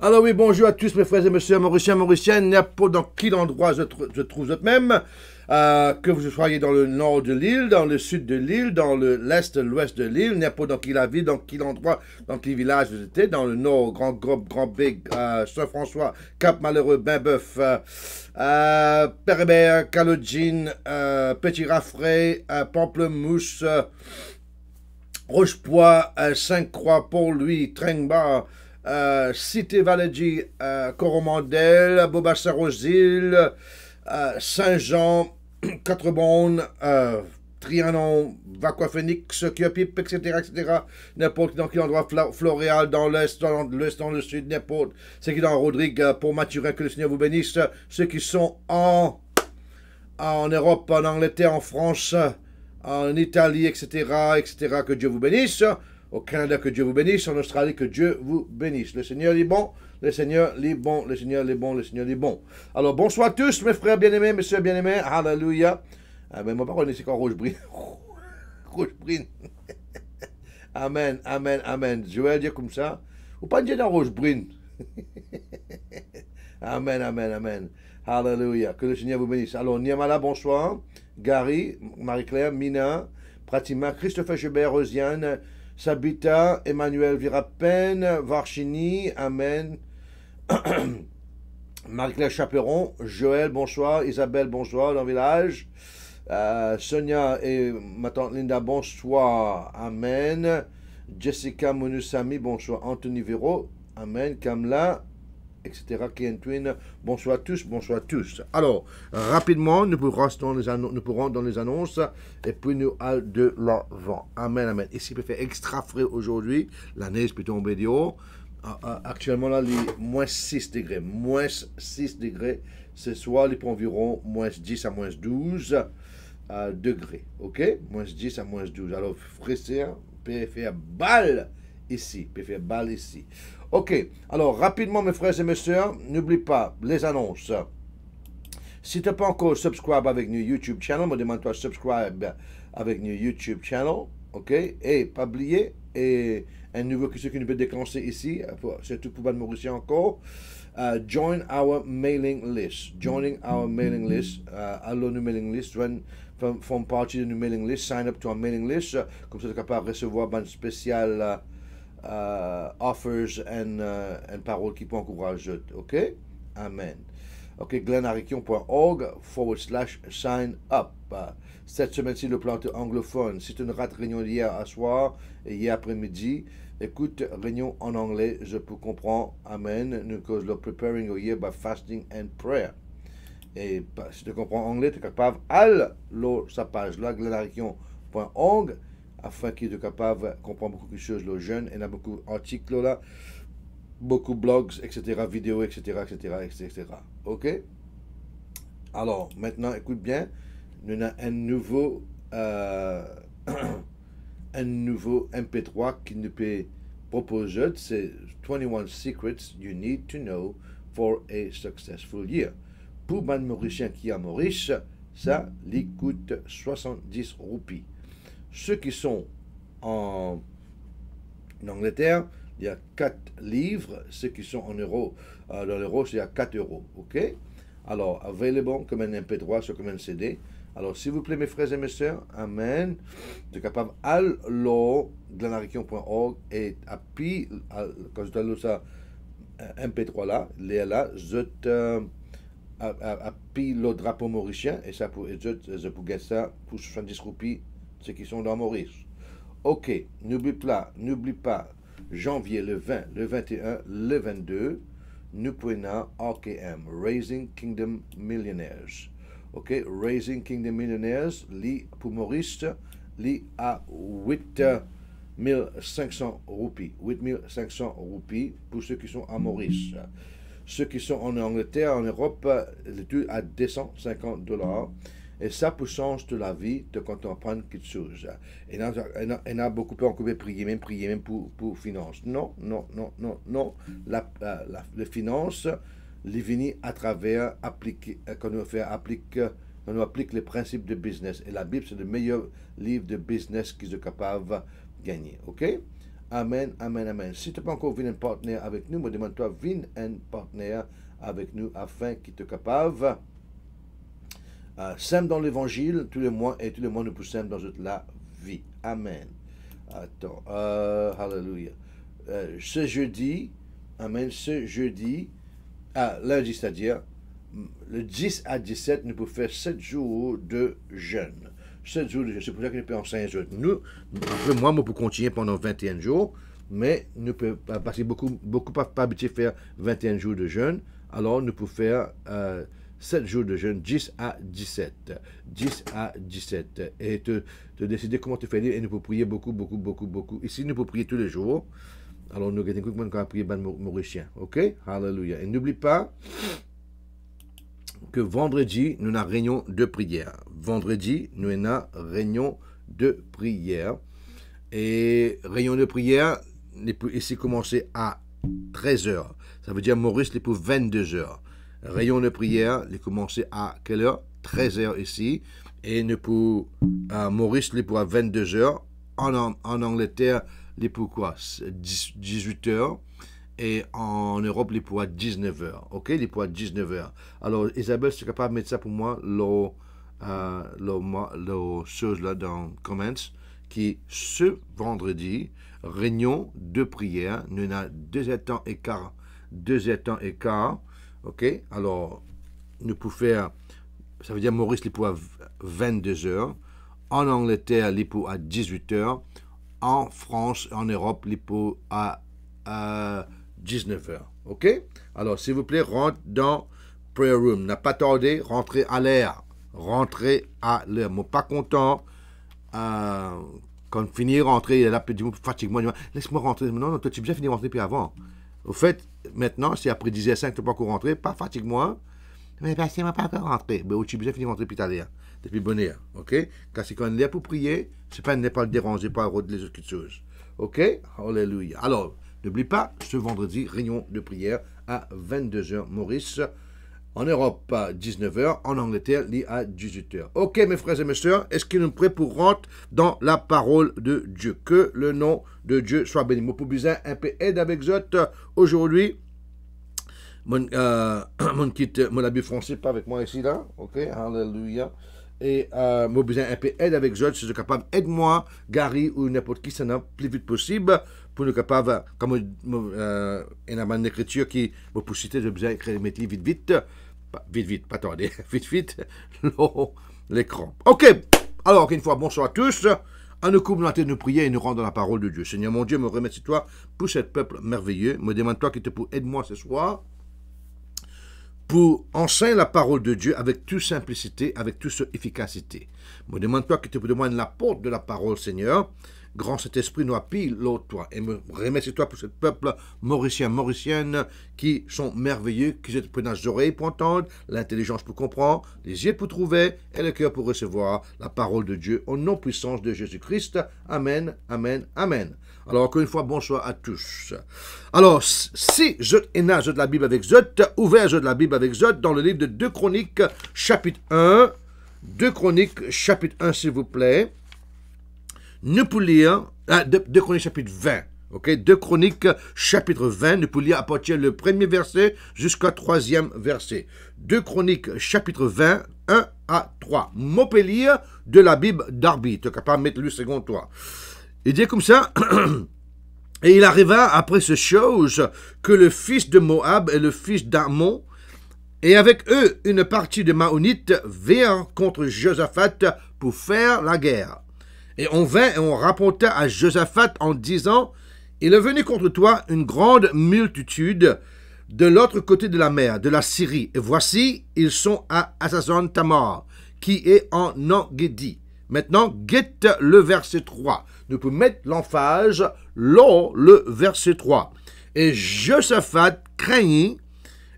Alors oui, bonjour à tous mes frères et messieurs mauriciens, mauriciennes, n'importe dans quel endroit je, trouve vous même, euh, que vous soyez dans le nord de l'île, dans le sud de l'île, dans l'est, l'ouest de l'île, n'importe dans quelle ville, dans quel endroit, dans quel village vous étiez, dans le nord, Grand Grobe, Grand bé euh, Saint-François, Cap Malheureux, Bainboeuf, euh, euh Perbert, Calogine, Petit Raffray, Pamplemousse, Rochepoix, saint croix pont louis Tringba euh, Cité Valégie, euh, Coromandel, Bobassarosil, euh, Saint-Jean, Quatre-Bonnes, Trianon, Vacua-Phoenix, Kiopip, etc., etc., n'importe dans quel endroit, Floréal, dans l'Est, dans l'Ouest, dans le Sud, n'importe, ceux qui dans Rodrigue, pour Mathurin, que le Seigneur vous bénisse, ceux qui sont en, en Europe, en Angleterre, en France, en Italie, etc., etc., que Dieu vous bénisse, au Canada, que Dieu vous bénisse. En Australie, que Dieu vous bénisse. Le Seigneur est bon. Le Seigneur est bon. Le Seigneur est bon. Le Seigneur est bon. Alors, bonsoir à tous, mes frères bien-aimés, messieurs bien-aimés. Alléluia. Ah, mais pas c'est quoi Rouge brune? Rouge brune. amen, amen, amen. Je vais dire comme ça. Ou pas dire dans Rouge brune. amen, amen, amen. Alléluia. Que le Seigneur vous bénisse. Alors, Niamala, bonsoir. Gary, Marie-Claire, Mina, Pratima, Christophe Joubert, Rosiane, Sabita, Emmanuel Virapen, Varchini, Amen. Marie-Claire Chaperon, Joël, bonsoir. Isabelle, bonsoir, dans le village. Euh, Sonia et ma tante Linda, bonsoir. Amen. Jessica Monusami, bonsoir. Anthony Vero, Amen. Kamla, etc. Twin. Bonsoir à tous, bonsoir à tous. Alors, rapidement, nous pourrons dans les, annonces, nous pourrons dans les annonces et puis nous allons de l'avant. Amen, amen. Ici, il fait extra frais aujourd'hui. La neige peut tomber du Actuellement, là, est moins 6 degrés. Moins 6 degrés. Ce soir, il pour environ moins 10 à moins 12 euh, degrés. OK Moins 10 à moins 12. Alors, c'est un, hein? PFR e balle ici. faire balle ici. Ok, alors rapidement mes frères et mes sœurs, n'oublie pas les annonces. Si tu n'es pas encore subscribe avec nous YouTube channel, me demande-toi subscribe avec nous YouTube channel. Ok, et pas oublier, et un nouveau que qui nous peut déclencher ici, surtout pour Bad Mauricien encore. Euh, join our mailing list. Joining our mailing list. Uh, allo nous mailing list. Join, from partie de new mailing list. Sign up to our mailing list. comme ça, tu es capable de recevoir une spéciale. Euh, uh, offers and, euh, qui peut encourager. OK? Amen. OK, glenarikion.org forward slash sign up. Cette semaine-ci, le plan anglophone. Si tu ne rates réunion hier à soir et hier après-midi, écoute réunion en anglais. Je peux comprendre. Amen. nous causons le preparing au year by fasting and prayer. Et bah, si tu comprends anglais, tu es capable. Allo, sa page là, afin qu'ils soient capables de comprendre beaucoup de choses, les jeunes. Il y a beaucoup d'articles là, beaucoup de blogs, etc., vidéos, etc., etc., etc. Ok Alors, maintenant, écoute bien, nous avons un nouveau, euh, un nouveau MP3 qui nous peut proposer, c'est 21 Secrets You Need to Know for a Successful Year. Pour un Mauricien qui est à Maurice, ça coûte 70 roupies. Ceux qui sont en, Angleterre, il y a 4 livres. Ceux qui sont en euros, euh, dans l'euro, y a 4 euros. OK Alors, available comme un MP3, sur comme un CD. Alors, s'il vous plaît, mes frères et mes sœurs, Amen. Tu es capable, allo, glanarikion.org et appuie, euh, quand je donne ça, euh, MP3 là, les là, je te pile le drapeau mauricien et ça pour, je, je, je ça pour 70 roupies ceux qui sont dans Maurice. OK, n'oublie pas, n'oublie pas, janvier le 20, le 21, le 22, prenons RKM, Raising Kingdom Millionaires. OK, Raising Kingdom Millionaires, li pour Maurice, li à 8500 roupies. 8500 roupies pour ceux qui sont à Maurice. Ceux qui sont en Angleterre, en Europe, le à 250 dollars. Et ça peut changer la vie de comprendre quelque chose. Et on a, beaucoup on peut prier même, prier même pour, pour finance. Non, non, non, non, non. La, euh, la, les venir à travers, appliquer, euh, quand on fait applique on applique les principes de business. Et la Bible, c'est le meilleur livre de business qu'ils sont capables de gagner. OK? Amen, amen, amen. Si tu n'as pas encore vu un partenaire avec nous, me demande-toi, viens un partenaire avec nous afin qu'ils te capable euh, dans l'évangile tous les mois et tous les mois nous poussons dans toute la vie. Amen. Attends, euh, hallelujah. Euh, ce jeudi, Amen, ce jeudi, ah, lundi c'est-à-dire, mm, le 10 à 17, nous pouvons faire 7 jours de jeûne. 7 jours de jeûne, c'est pour ça que nous pouvons enseigner jours. Nous, après moi, nous pouvons continuer pendant 21 jours, mais nous pouvons, parce que beaucoup, beaucoup pas habitués à faire 21 jours de jeûne, alors nous pouvons faire... Euh, 7 jours de jeûne, 10 à 17. 10 à 17. Et te, décider comment te faire lire et nous pouvons prier beaucoup, beaucoup, beaucoup, beaucoup. Ici, nous pouvons prier tous les jours. Alors, nous allons prier ban mauricien. OK? Hallelujah. Et n'oublie pas que vendredi, nous avons réunion de prière. Vendredi, nous avons réunion de prière. Et réunion de prière, ici commencer à 13h. Ça veut dire Maurice, les pour 22h rayon de prière, il commence à quelle heure 13h ici. Et pour euh, Maurice, il pour à 22h. En, en Angleterre, il pour quoi 18h. Et en Europe, il pour à 19h. OK Il pour à 19h. Alors, Isabelle, tu es capable de mettre ça pour moi, le, euh, chose là dans comments, qui ce vendredi, réunion de prière, nous avons deux temps et quart. Deux temps et quart Ok Alors, nous pouvons faire, ça veut dire Maurice lipo à 22h, en Angleterre lipo à 18h, en France, en Europe lipo à, à 19h. Ok Alors, s'il vous plaît, rentre dans Prayer Room. N'a pas tardé, rentrez à l'air. Rentrez à l'air. Moi, pas content. Euh, quand finir rentrer, il a là, moi laisse-moi rentrer. Non, non, toi, tu as déjà fini de rentrer puis avant. Au fait, maintenant, si après 10 h 5, tu n'es pas encore rentré, pas fatigue-moi. Mais parce qu'il m'a pas encore rentré. Mais ben, au Tibet, fini rentrer plus tard, hein. depuis bonheur, OK? Quand c'est quand il est pour prier, c'est pas ne pas le déranger, pas les autres choses. OK? Alléluia. Alors, n'oublie pas, ce vendredi, réunion de prière à 22h, Maurice. En Europe à 19h, en Angleterre lit à 18h. Ok mes frères et mes sœurs, est-ce qu'il nous rentrer dans la parole de Dieu Que le nom de Dieu soit béni. Mon publicain, un peu aide avec Zot aujourd'hui. Mon, euh, mon, kit, mon habit français pas avec moi ici là. Ok, alléluia et euh, moi besoin un peu aide avec Zot, si je suis capable, aide-moi, Gary ou n'importe qui, ça n'a plus vite possible, pour nous capable, comme euh, il y a une écriture qui me pousse, je besoin écrire mes vite, vite, vite, vite, pas vite, vite, l'écran. Ok, alors une fois, bonsoir à tous. À nous de nous prier et nous rendre la parole de Dieu. Seigneur mon Dieu, me remercie-toi pour ce peuple merveilleux. Me demande-toi qui te pour aide-moi ce soir pour enseigner la parole de Dieu avec toute simplicité, avec toute efficacité. Me demande-toi qui te pour demander la porte de la parole, Seigneur, Grand cet esprit noir, l'autre toi et remercie-toi pour ce peuple mauricien, mauricienne, qui sont merveilleux, qui ont les oreilles pour entendre, l'intelligence pour comprendre, les yeux pour trouver et le cœur pour recevoir la parole de Dieu au nom puissance de Jésus-Christ. Amen, amen, amen. Alors, encore une fois, bonsoir à tous. Alors, si je n'ai pas de la Bible avec Zot, ouvert je de la Bible avec Zot, dans le livre de 2 Chroniques, chapitre 1, 2 Chroniques, chapitre 1, s'il vous plaît. 2 ah, Chroniques chapitre 20, ok, Chroniques chapitre 20, à partir le premier verset jusqu'au troisième verset. 2 Chroniques chapitre 20, 1 à 3. Montpellier de la Bible d'Arby, tu n'es capable de mettre le second toi. Il dit comme ça. Et il arriva après ces choses que le fils de Moab et le fils d'Amon, et avec eux une partie de Maonite virent contre Josaphat pour faire la guerre. Et on vint et on raconta à Josaphat en disant, Il est venu contre toi une grande multitude de l'autre côté de la mer, de la Syrie. Et voici, ils sont à Assazon Tamar, qui est en Anguédie. » Maintenant, guette le verset 3. Nous pouvons mettre l'emphase lors le verset 3. Et Josaphat craignit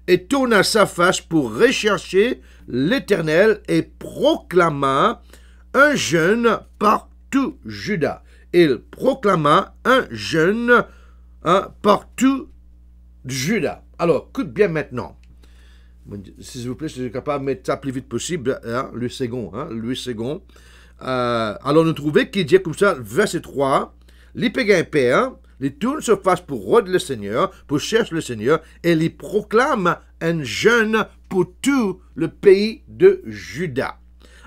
et tourna sa face pour rechercher l'Éternel et proclama un jeûne par tout Juda. Il proclama un jeûne hein, partout Juda. Alors, écoute bien maintenant. S'il vous plaît, si je suis capable de mettre ça plus vite possible, hein, le second, hein, lui second. Euh, alors, nous trouvons qu'il dit comme ça, verset 3, les Péguins les tournent se fassent pour rôde le Seigneur, pour chercher le Seigneur, et les proclame un jeûne pour tout le pays de Juda.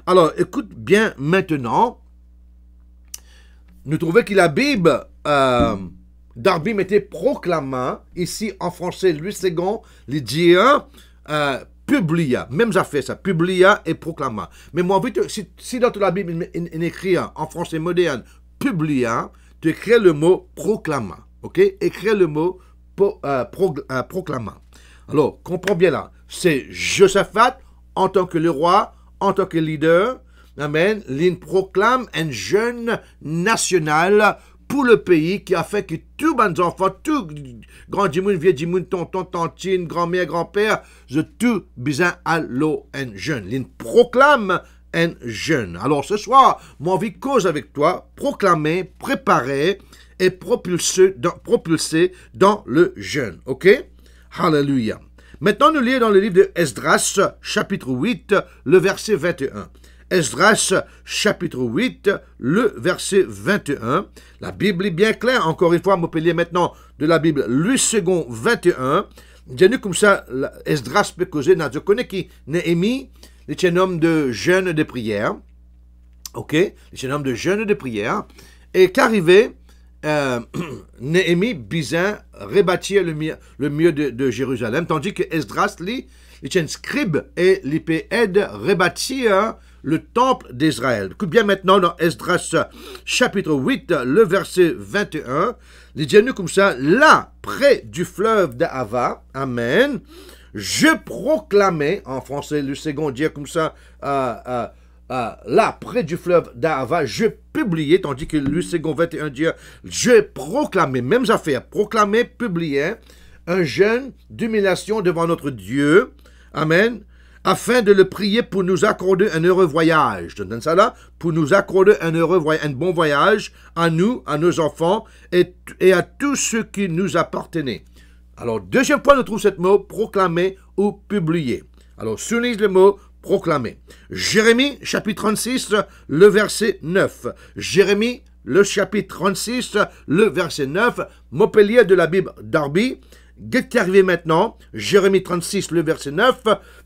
Alors, écoute bien maintenant, nous trouvons que la Bible euh, d'Arbim était proclamant, ici en français, Louis II, les dit euh, publia, même j'ai fait ça, publia et proclama. Mais moi, si, si dans toute la Bible, il, écrit en français moderne, publia, tu écris le mot proclama, ok? Écris le mot euh, proclama. Alors, comprends bien là, c'est Josaphat en tant que le roi, en tant que leader, Amen. L'in proclame un jeûne national pour le pays qui a fait que tous les enfants, tout grands les vieux les tontons, tantine, grand mères grand pères je tout besoin à l'eau un jeûne. L'in proclame un jeûne. Alors ce soir, mon vie cause avec toi, proclamer, préparer et propulser dans, propulser dans le jeûne. OK? Hallelujah. Maintenant, nous lisons dans le livre de Esdras, chapitre 8, le verset 21. Esdras chapitre 8, le verset 21. La Bible est bien claire, encore une fois, Montpellier maintenant de la Bible, le second 21. Dienu comme ça, Esdras peut causer, je connais qui, Néhémie, était un homme de jeûne de prière. Ok était un homme de jeûne de prière. Et qu'arrivait euh, Néhémie, Bizin, rebâtir le, le mieux de, Jérusalem, tandis que Esdras, lui, il un scribe et aide rebâtir le temple d'Israël. Écoute bien maintenant dans Esdras chapitre 8, le verset 21. à nous comme ça, là, près du fleuve d'Ava, Amen, je proclamais, en français, le second dire comme ça, euh, euh, euh, là, près du fleuve d'Ava, je publiais, tandis que le second 21 dit, je proclamais, même affaire, proclamais, publiais, un jeûne d'humiliation devant notre Dieu, Amen, afin de le prier pour nous accorder un heureux voyage. pour nous accorder un heureux voyage, un bon voyage à nous, à nos enfants et, et à tous ceux qui nous appartenaient. Alors, deuxième point, nous trouve ce mot proclamer ou publier. Alors, soulignez le mot proclamer. Jérémie, chapitre 36, le verset 9. Jérémie, le chapitre 36, le verset 9. Montpellier de la Bible Darby. arrivé maintenant, Jérémie 36, le verset 9.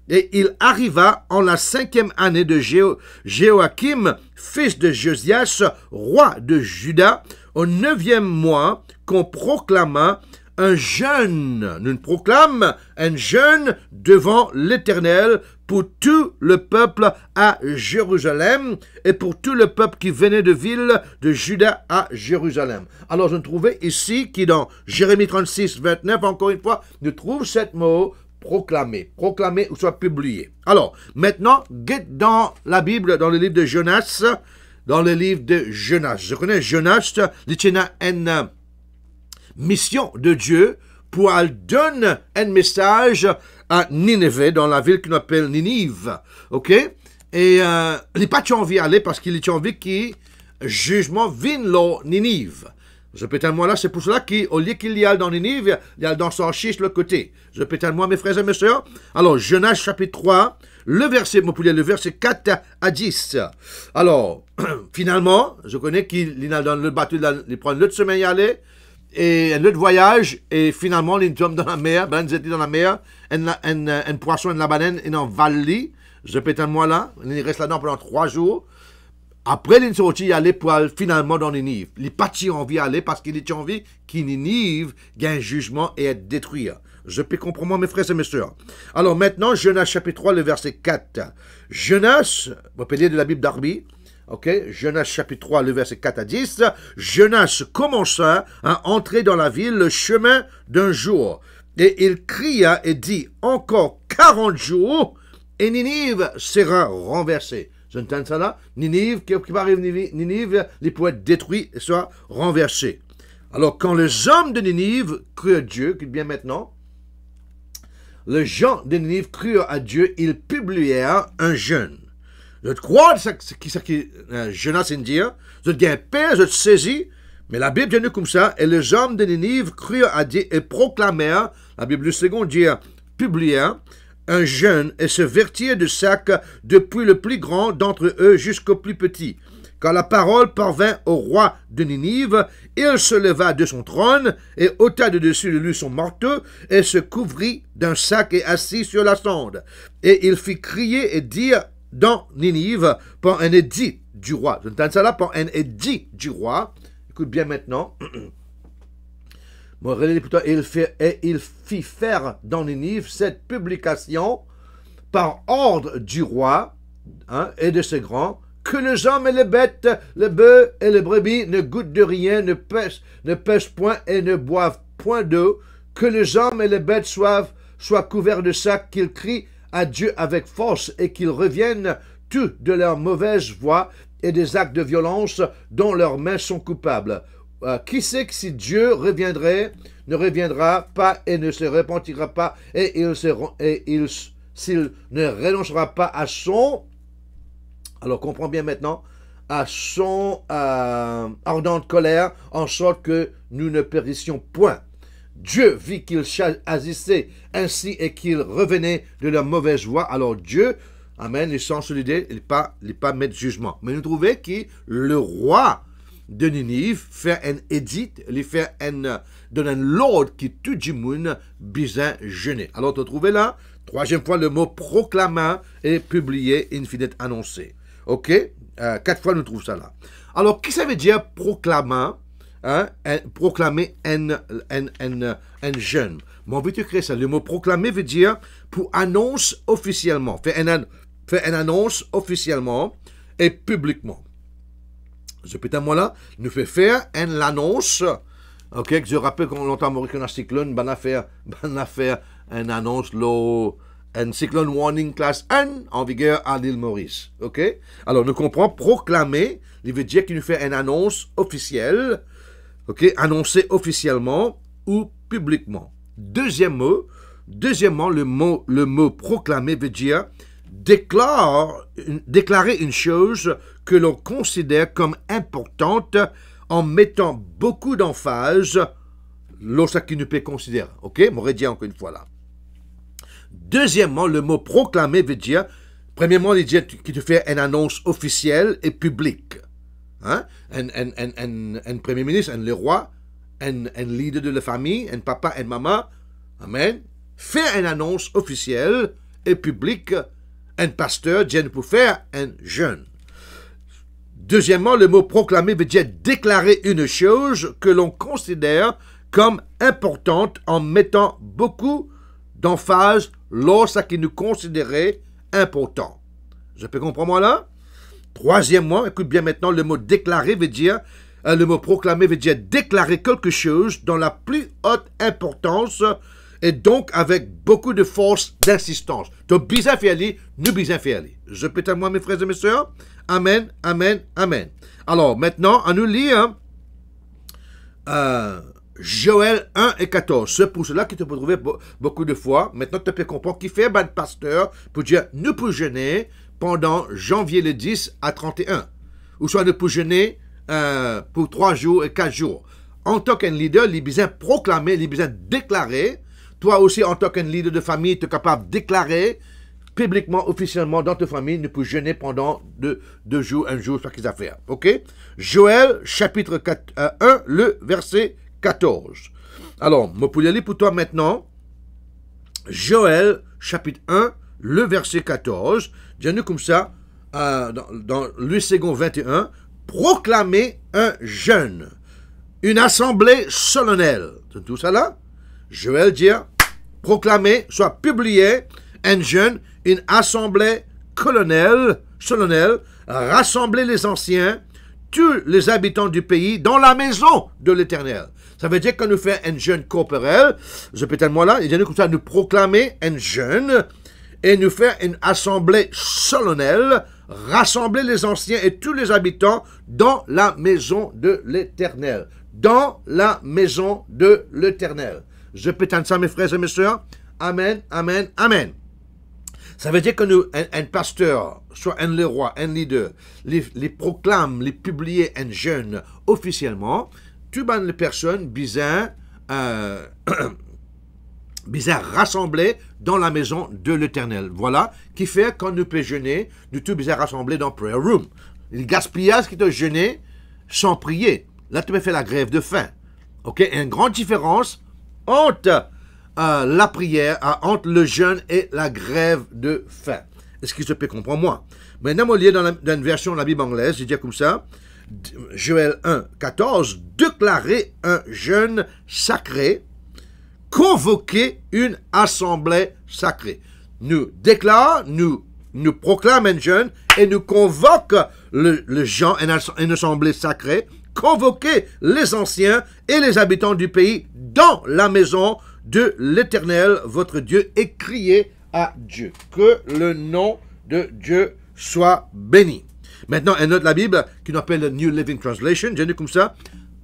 Et il arriva en la cinquième année de Joachim, fils de Josias, roi de Juda, au neuvième mois, qu'on proclama un jeûne, nous proclame un jeûne devant l'Éternel pour tout le peuple à Jérusalem et pour tout le peuple qui venait de ville de Juda à Jérusalem. Alors, je trouvais ici qui dans Jérémie 36, 29, encore une fois, nous trouve cette mot proclamé, proclamé ou soit publié. Alors, maintenant, dans la Bible, dans le livre de Jonas, dans le livre de Jonas. Je connais Jonas, il a une mission de Dieu pour elle donne un message à Ninive, dans la ville qu'on appelle Ninive. OK? Et euh, il n'a pas envie d'aller parce qu'il a envie que jugement vienne à Ninive. Je un moi là, c'est pour cela qu'au lieu qu'il y a dans les livres, il y a dans son chiche le côté. Je un moi mes frères et mes sœurs. Alors, Genèse chapitre 3, le verset, le verset 4 à 10. Alors, finalement, je connais qu'il a dans le bateau, il prend l'autre semaine à aller, et le voyage, et finalement, il tombe dans la mer, ben, dans la mer, un, poisson, une la banane, et dans vallée. Je un moi là, il reste là-dedans pendant trois jours. Après, il est sorti aller pour finalement dans Ninive. Il n'a pas en vie aller parce qu'il était envie envie Ninive gagne jugement et être détruit. Je peux comprendre, mes frères et mes sœurs. Alors maintenant, Jonas chapitre 3, le verset 4. Jonas, vous pouvez lire de la Bible d'Arby, ok Jonas chapitre 3, le verset 4 à 10. Jonas commença à entrer dans la ville le chemin d'un jour. Et il cria et dit, encore 40 jours, et Ninive sera renversée. J'entends ça là. Ninive, qui va arriver Ninive, les être détruits et soit renversé. Alors quand les hommes de Ninive crurent à Dieu, qui bien maintenant, les gens de Ninive crurent à Dieu, ils publièrent un jeûne. Je crois ce qui, qui euh, Jonas dire hein. je gagne père, je saisis, mais la Bible dit comme ça, et les hommes de Ninive crurent à Dieu et proclamèrent, la Bible second dit, publièrent, un jeune et se vertir de sacs depuis le plus grand d'entre eux jusqu'au plus petit. Quand la parole parvint au roi de Ninive, il se leva de son trône et ôta de dessus de lui son marteau et se couvrit d'un sac et assis sur la sonde. Et il fit crier et dire dans Ninive par un édit du roi. par un édit du roi. Écoute bien maintenant. il et il fit faire dans les Ninive cette publication par ordre du roi hein, et de ses grands, que les hommes et les bêtes, les bœufs et les brebis ne goûtent de rien, ne pêchent, ne pêchent point et ne boivent point d'eau, que les hommes et les bêtes soient, couverts de sacs, qu'ils crient à Dieu avec force et qu'ils reviennent tous de leur mauvaise voies et des actes de violence dont leurs mains sont coupables. Euh, qui sait que si Dieu reviendrait, ne reviendra pas et ne se repentira pas et il s'il ne renoncera pas à son, alors comprends bien maintenant, à son euh, ardente colère, en sorte que nous ne périssions point. Dieu vit qu'il agissait ainsi et qu'il revenait de la mauvaise voie. Alors Dieu, Amen, il s'en l'idée, il ne pas, pas mettre jugement. Mais nous trouvons que le roi, de Ninive, faire un édit, les faire un, donner un l'ordre qui tout du monde besoin jeûner. Alors, tu trouvé là, troisième fois, le mot proclama et publié, finette annoncée. Ok euh, Quatre fois, nous trouvons ça là. Alors, qui ça veut dire proclama hein? Proclamer un, un, un, un jeûne. Mon de créer ça. Le mot proclamer veut dire pour annonce officiellement, faire une annonce officiellement et publiquement ce petit moi-là nous fait faire une annonce. Ok, je rappelle qu'on entend mourir qu'un cyclone, ben affaire, ben affaire, une annonce, le un cyclone warning class 1 en vigueur à l'île Maurice. Ok Alors, nous comprenons proclamer, il veut dire qu'il nous fait une annonce officielle, ok annoncer officiellement ou publiquement. Deuxième mot, deuxièmement, le mot, le mot proclamer veut dire déclare, déclarer une chose que l'on considère comme importante en mettant beaucoup d'emphase ne peut considérer. Ok M'aurait dit encore une fois là. Deuxièmement, le mot proclamer veut dire, premièrement, il dit qu'il te fait une annonce officielle et publique. Hein? Un, premier ministre, un le roi, un, leader de la famille, un papa, un maman, amen, fait une annonce officielle et publique, un pasteur vient pour faire un jeûne. Deuxièmement, le mot proclamer veut dire déclarer une chose que l'on considère comme importante en mettant beaucoup d'emphase lors ce qui nous considérait important. Je peux comprendre moi là Troisièmement, écoute bien maintenant, le mot déclarer veut dire, euh, le mot proclamer veut dire déclarer quelque chose dans la plus haute importance et donc avec beaucoup de force d'insistance. Donc, bisafiali »« nous Je peux moi mes frères et mes sœurs Amen, Amen, Amen. Alors maintenant, on nous lit euh, Joël 1 et 14. C'est pour cela que tu peux trouver beaucoup de fois. Maintenant, tu peux comprendre qui fait un pasteur pour dire ne pour jeûner pendant janvier le 10 à 31. Ou soit nous pour jeûner euh, pour 3 jours et 4 jours. En tant qu'un leader, les besoins proclamer, les besoins déclarer. Toi aussi, en tant qu'un leader de famille, tu es capable de déclarer publiquement, officiellement, dans ta famille, ne peux jeûner pendant deux, deux jours, un jour, soit qu'ils affaire. OK Joël, chapitre 4, 1, euh, le verset 14. Alors, je peux lire pour toi maintenant. Joël, chapitre 1, le verset 14. Dis-nous comme ça, euh, dans, dans, le second 21, Proclamez un jeûne, une assemblée solennelle. C'est tout ça là Joël dit, Proclamez, soit publié, un jeûne une assemblée colonelle, solennelle, rassembler les anciens, tous les habitants du pays dans la maison de l'Éternel. Ça veut dire qu'on nous fait un jeûne corporel, je peux moi là, il vient comme ça nous proclamer un jeûne et nous faire une assemblée solennelle, rassembler les anciens et tous les habitants dans la maison de l'Éternel. Dans la maison de l'Éternel. Je pétale ça, mes frères et mes soeurs. Amen, amen, amen. Ça veut dire que nous, un, pasteur, soit un roi, un leader, les, proclame, les publie, un jeûne officiellement, tu bannes les personnes bizarres, euh, rassemblées dans la maison de l'Éternel. Voilà, qui fait quand nous peut jeûner, nous tout bizarres rassemblés dans prayer room. Il gaspillage qui te jeûner sans prier. Là, tu me fais la grève de faim. Ok, une grande différence entre euh, la prière, entre le jeûne et la grève de faim. Est-ce qu'il se peut comprendre moi Maintenant, on lit dans, dans une version de la Bible anglaise, je dit comme ça, Joël 1, 14, déclarer un jeûne sacré, convoquer une assemblée sacrée. Nous déclare, nous, nous proclame un jeûne et nous convoque le, le gens, une assemblée sacrée, convoquer les anciens et les habitants du pays dans la maison de l'Éternel, votre Dieu, et criez à Dieu. Que le nom de Dieu soit béni. Maintenant, autre de la Bible, qui nous appelle New Living Translation, j'ai dit comme ça,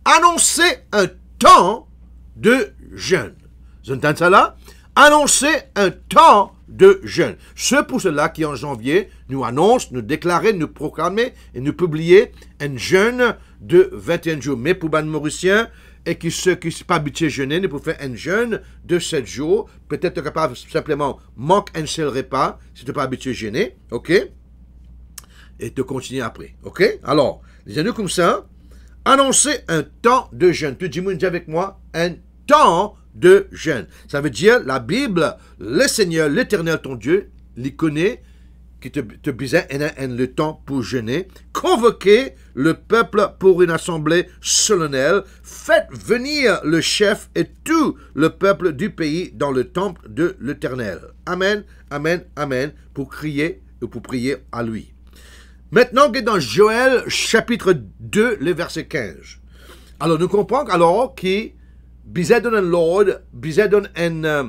Annoncez un temps de jeûne. Vous entendez ça là? un temps de jeûne. Ce pour cela qui en janvier nous annonce, nous déclarer, nous proclamer et nous publier un jeûne de 21 jours. Mais pour Ban Mauricien, et que ceux qui ne sont pas habitués à jeûner, pour faire un jeûne de 7 jours, peut-être capable simplement manque un seul repas, si tu n'es pas habitué à jeûner, ok Et de continuer après, ok Alors, les comme ça, annoncer un temps de jeûne. Tu dis, dis avec moi, un temps de jeûne. Ça veut dire, la Bible, le Seigneur, l'Éternel, ton Dieu, l'y connaît, qui te, te en le temps pour jeûner, convoquez le peuple pour une assemblée solennelle, faites venir le chef et tout le peuple du pays dans le temple de l'Éternel. Amen, amen, amen, pour crier et pour prier à lui. Maintenant que dans Joël chapitre 2, le verset 15. Alors nous comprenons alors qui Bizet donne un Lord, Bizet donne une euh,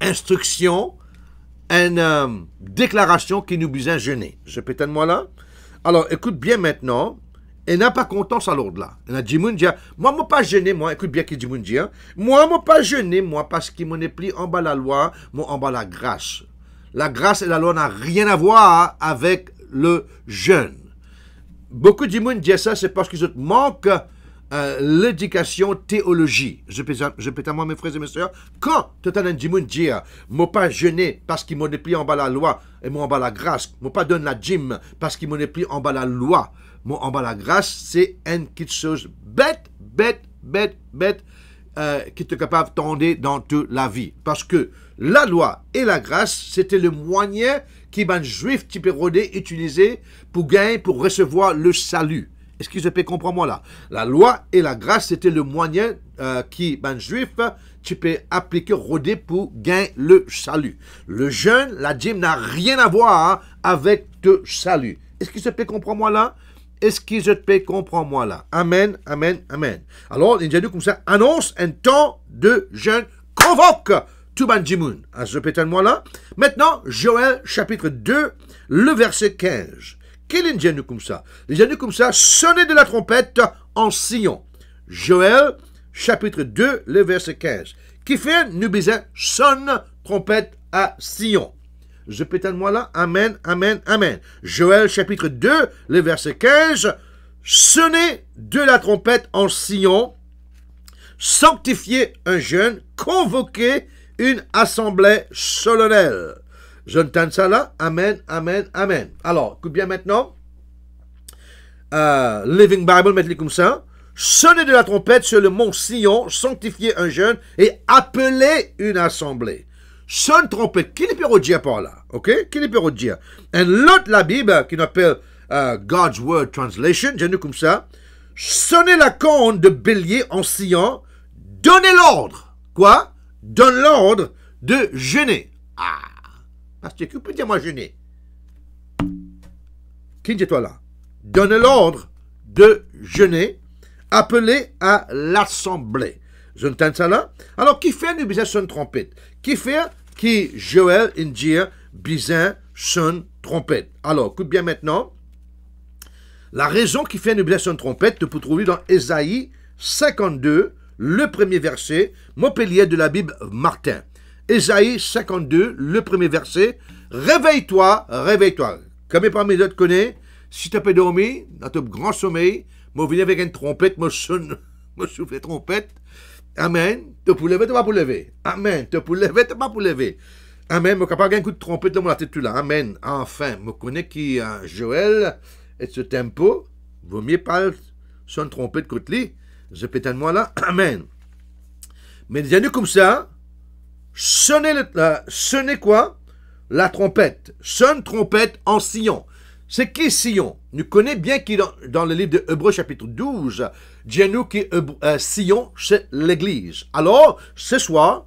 instruction, une euh, déclaration qui nous faisait jeûner. Je ne moi là. Alors, écoute bien maintenant. et n'a pas content à lourde là. Il a dit, moi, moi, pas jeûner, moi, écoute bien qui dit, hein. moi, moi, pas jeûner, moi, parce qu'il m'en est pris en bas la loi, moi, en bas la grâce. La grâce et la loi n'a rien à voir avec le jeûne. Beaucoup de gens disent ça, c'est parce qu'ils manquent euh, l'éducation théologie. Je pète à moi, mes frères et mes sœurs, quand tout à je dit, euh, pas jeûner parce qu'il me pris en bas la loi et mon en bas la grâce, Mon pas donner la gym parce qu'il me pris en bas la loi, moi en bas la grâce, c'est une petite chose bête, bête, bête, bête, euh, qui est capable tendre dans toute la vie. Parce que la loi et la grâce, c'était le moyen qui, ben, juif, type utilisé pour gagner, pour recevoir le salut. Est-ce je peux comprendre moi là. La loi et la grâce, c'était le moyen euh, qui, ben, juif, tu peux appliquer, rodé pour gagner le salut. Le jeûne, la dîme n'a rien à voir hein, avec le salut. Est-ce que je peux comprendre moi là? Est-ce que je peux comprendre moi là? Amen, amen, amen. Alors, il comme ça, annonce un temps de jeûne, convoque tout Banjimoun. Ah, je peux moi là? Maintenant, Joël chapitre 2, le verset 15. Quel comme ça Les jeunes comme ça sonnaient de la trompette en Sion. Joël, chapitre 2, le verset 15. Qui fait Nubizet sonne trompette à Sion. Je pétale moi là, Amen, Amen, Amen. Joël chapitre 2, le verset 15. Sonnez de la trompette en Sion, sanctifiez un jeûne, convoquez une assemblée solennelle. J'entends ça là. Amen, amen, amen. Alors, écoute bien maintenant. Euh, Living Bible, mettez le comme ça. Sonnez de la trompette sur le mont Sion, sanctifiez un jeûne et appelez une assemblée. Sonne trompette. Qui peut dire par là? OK? Qui peut dire? Et l'autre, la Bible, qui appelle euh, God's Word Translation, j'ai comme ça. Sonnez la corne de bélier en Sion. Donnez l'ordre. Quoi? Donnez l'ordre de jeûner. Ah! parce que dire, moi jeûner. toi là. Donne l'ordre de jeûner, appelé à l'assemblée. là? Alors, qui fait une bizarre son trompette? Qui fait qui Joël indire bizarre son trompette? Alors, écoute bien maintenant. La raison qui fait bizarre son trompette, tu peux trouver dans Esaïe 52, le premier verset, Montpellier de la Bible Martin. Esaïe 52, le premier verset. Réveille-toi, réveille-toi. Comme parmi d'autres autres connaît, si t'as pas dormi, dans ton grand sommeil, moi venez avec une trompette, moi sonne, moi souffle trompette. Amen. Tu peux lever, peux pas pour lever. Amen. Tu pour lever, peux pas pour lever. Amen. Moi capable un coup de trompette dans mon tête Amen. Enfin, moi connais qui est Joël et ce tempo, vaut mieux pas son trompette côté lui. Je de moi là. Amen. Mais des années comme ça, sonnez, le, euh, quoi La trompette. Sonne trompette en Sion. C'est qui Sion Nous connaissons bien qu'il dans, le livre de Hébreu chapitre 12, Dieu nous qui euh, Sion, c'est l'Église. Alors, ce soir,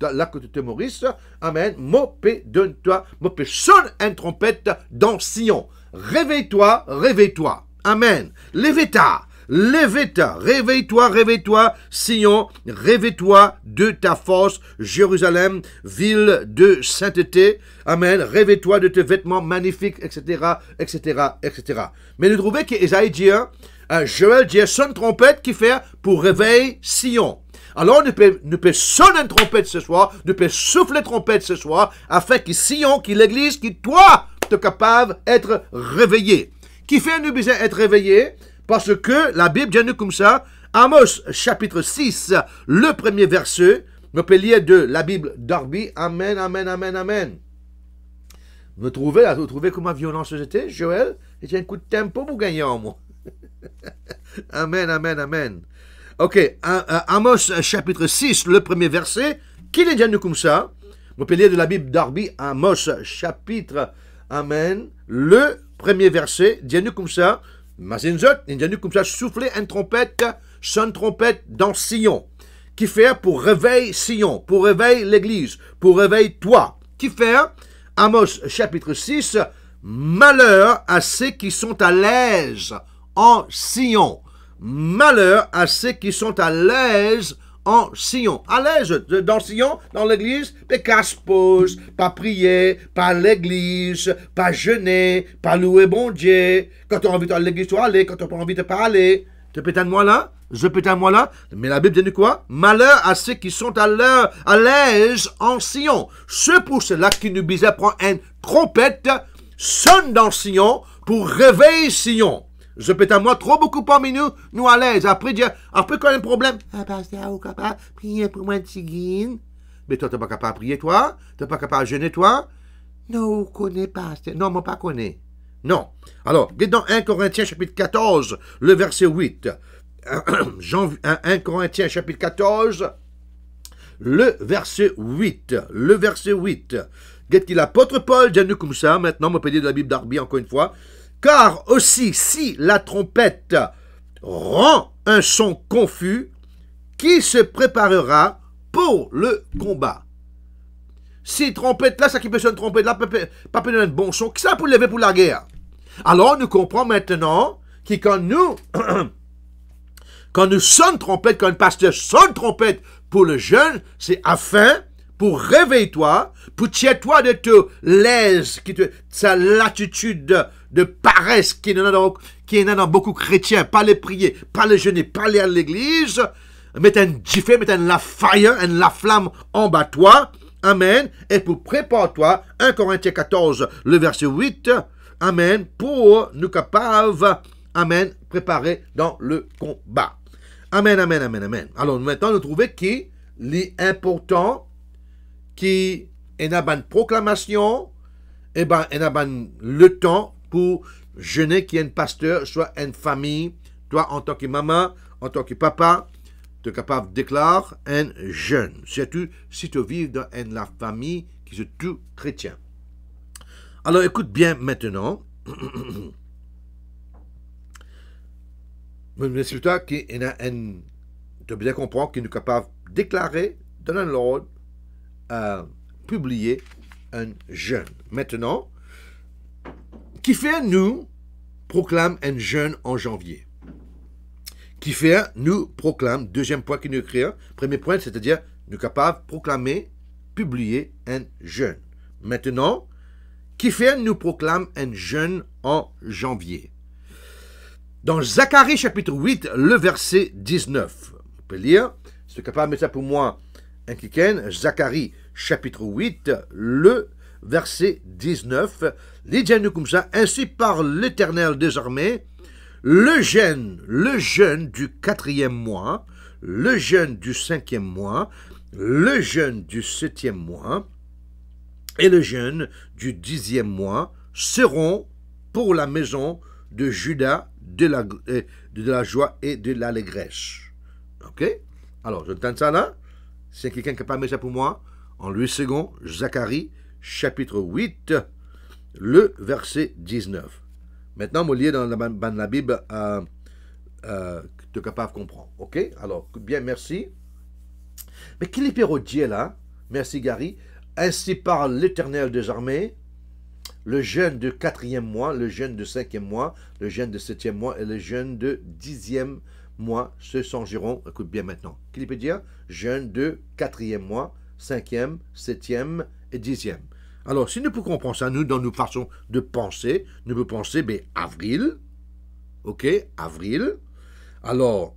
là que tu te maurices, Amen, mopé, donne-toi, mopé, sonne une trompette dans Sion. Réveille-toi, réveille-toi. Amen. lève toi Lève-toi, réveille-toi, réveille-toi, Sion, réveille-toi de ta force, Jérusalem, ville de sainteté. Amen. Réveille-toi de tes vêtements magnifiques, etc., etc., etc. Mais nous trouvons qu'Esaïe dit, Un Joël dit, sonne trompette qui fait pour réveiller Sion. Alors nous peut, nous sonner une trompette ce soir, nous peut souffler une trompette ce soir, afin que Sion, qu'il l'Église, qui toi, te capable d'être réveillé. Qui fait nous besoin être réveillé parce que la Bible dit comme ça, Amos chapitre 6, le premier verset, peut lire de la Bible d'Arby. Amen, amen, amen, amen. Vous trouvez, vous trouvez comment violence c'était, Joël J'ai un coup de tempo pour gagner en moi. amen, amen, amen. Ok, Amos chapitre 6, le premier verset, qu'il est nous comme ça Me lier de la Bible d'Arby, Amos chapitre, amen, le premier verset, dit comme ça Mazinzot, il a comme ça, souffler une trompette, sonne trompette dans Sion. Qui faire pour réveiller Sion, pour réveiller l'Église, pour réveiller toi. Qui faire Amos chapitre 6, malheur à ceux qui sont à l'aise en Sion. Malheur à ceux qui sont à l'aise en Sion. l'aise, dans Sion, dans l'église, des casse pose pas prier, pas l'église, pas jeûner, pas louer bon Dieu. Quand tu as envie d'aller à l'église, tu aller. Quand on pas envie de pas aller. Tu moi là, je pétais moi là. Mais la Bible dit quoi Malheur à ceux qui sont à l'heure, à l'aise en Sion. C'est pour cela qui nous bisait, prend une trompette, sonne dans Sion pour réveiller Sion. Je pète à moi trop beaucoup parmi nous, nous à l'aise. Après, dire, après quand a un problème, ah, pasteur, capable, prier pour moi, tigine. Mais toi, n'es pas capable de prier, toi? n'es pas capable de jeûner, toi? Non, ne connaît pas. Non, moi, pas connaît. Non. Alors, dans 1 Corinthiens, chapitre 14, le verset 8. 1 Corinthiens, chapitre 14, le verset 8. Le verset 8. Guette l'apôtre Paul dit nous comme ça, maintenant, on peut de la Bible d'Arbi, encore une fois. Car aussi si la trompette rend un son confus, qui se préparera pour le combat Si trompette là, ça qui peut se trompette là, pas peut un bon son, qui ça pour lever pour la guerre Alors nous comprenons maintenant que quand nous, quand nous sommes trompette, quand le pasteur sonne trompette pour le jeune, c'est afin pour réveiller toi, pour tirer toi de te l'aise, qui te, sa latitude de paresse qui est, dans, qui dans beaucoup de chrétiens. Pas les prier, pas les jeûner, pas aller à l'église. Mettre un gifé, mettre la fire, la flamme en bas toi. Amen. Et pour prépare-toi, 1 Corinthiens 14, le verset 8. Amen. Pour nous capables, Amen, préparer dans le combat. Amen, amen, amen, amen. Alors maintenant, nous trouvons qui important, qui est une bonne proclamation, et eh ben, une bonne le temps pour jeûner qu'il y ait un pasteur, soit une famille. Toi, en tant que maman, en tant que papa, tu es capable de déclarer un jeûne. Surtout si tu vis dans une, la famille qui est tout chrétien. Alors écoute bien maintenant. Mais c'est toi qui Tu bien comprendre qu'il est capable de déclarer dans la euh, publier un jeûne. Maintenant, qui fait nous proclame un jeûne en janvier. Qui fait nous proclame, deuxième point qu'il nous écrit, hein, premier point, c'est-à-dire nous capables de proclamer, publier un jeûne. Maintenant, qui fait nous proclame un jeûne en janvier. Dans Zacharie chapitre 8, le verset 19, Vous pouvez lire, c'est capable de mettre ça pour moi un kiken, Zacharie chapitre 8, le verset 19, comme ainsi par l'Éternel des le jeûne, le jeûne du quatrième mois, le jeûne du cinquième mois, le jeûne du septième mois et le jeûne du dixième mois seront pour la maison de Judas euh, de la, joie et de l'allégresse. Ok Alors, donne ça là. C'est quelqu'un qui n'a pas mis ça pour moi, en lui second, Zacharie, chapitre 8, le verset 19. Maintenant, vous dans la, la Bible, euh, euh tu es capable de comprendre. OK? Alors, bien, merci. Mais qu'il est là? Merci, Gary. Ainsi parle l'Éternel des armées, le jeûne de quatrième mois, le jeûne de cinquième mois, le jeûne de septième mois et le jeûne de dixième mois se changeront, Écoute bien maintenant. Qu'il peut dire Jeûne de quatrième mois, cinquième, septième et dixième. Alors, si nous pouvons comprendre ça, nous, dans nos façons de penser, nous pouvons penser, mais ben, avril, ok, avril, alors,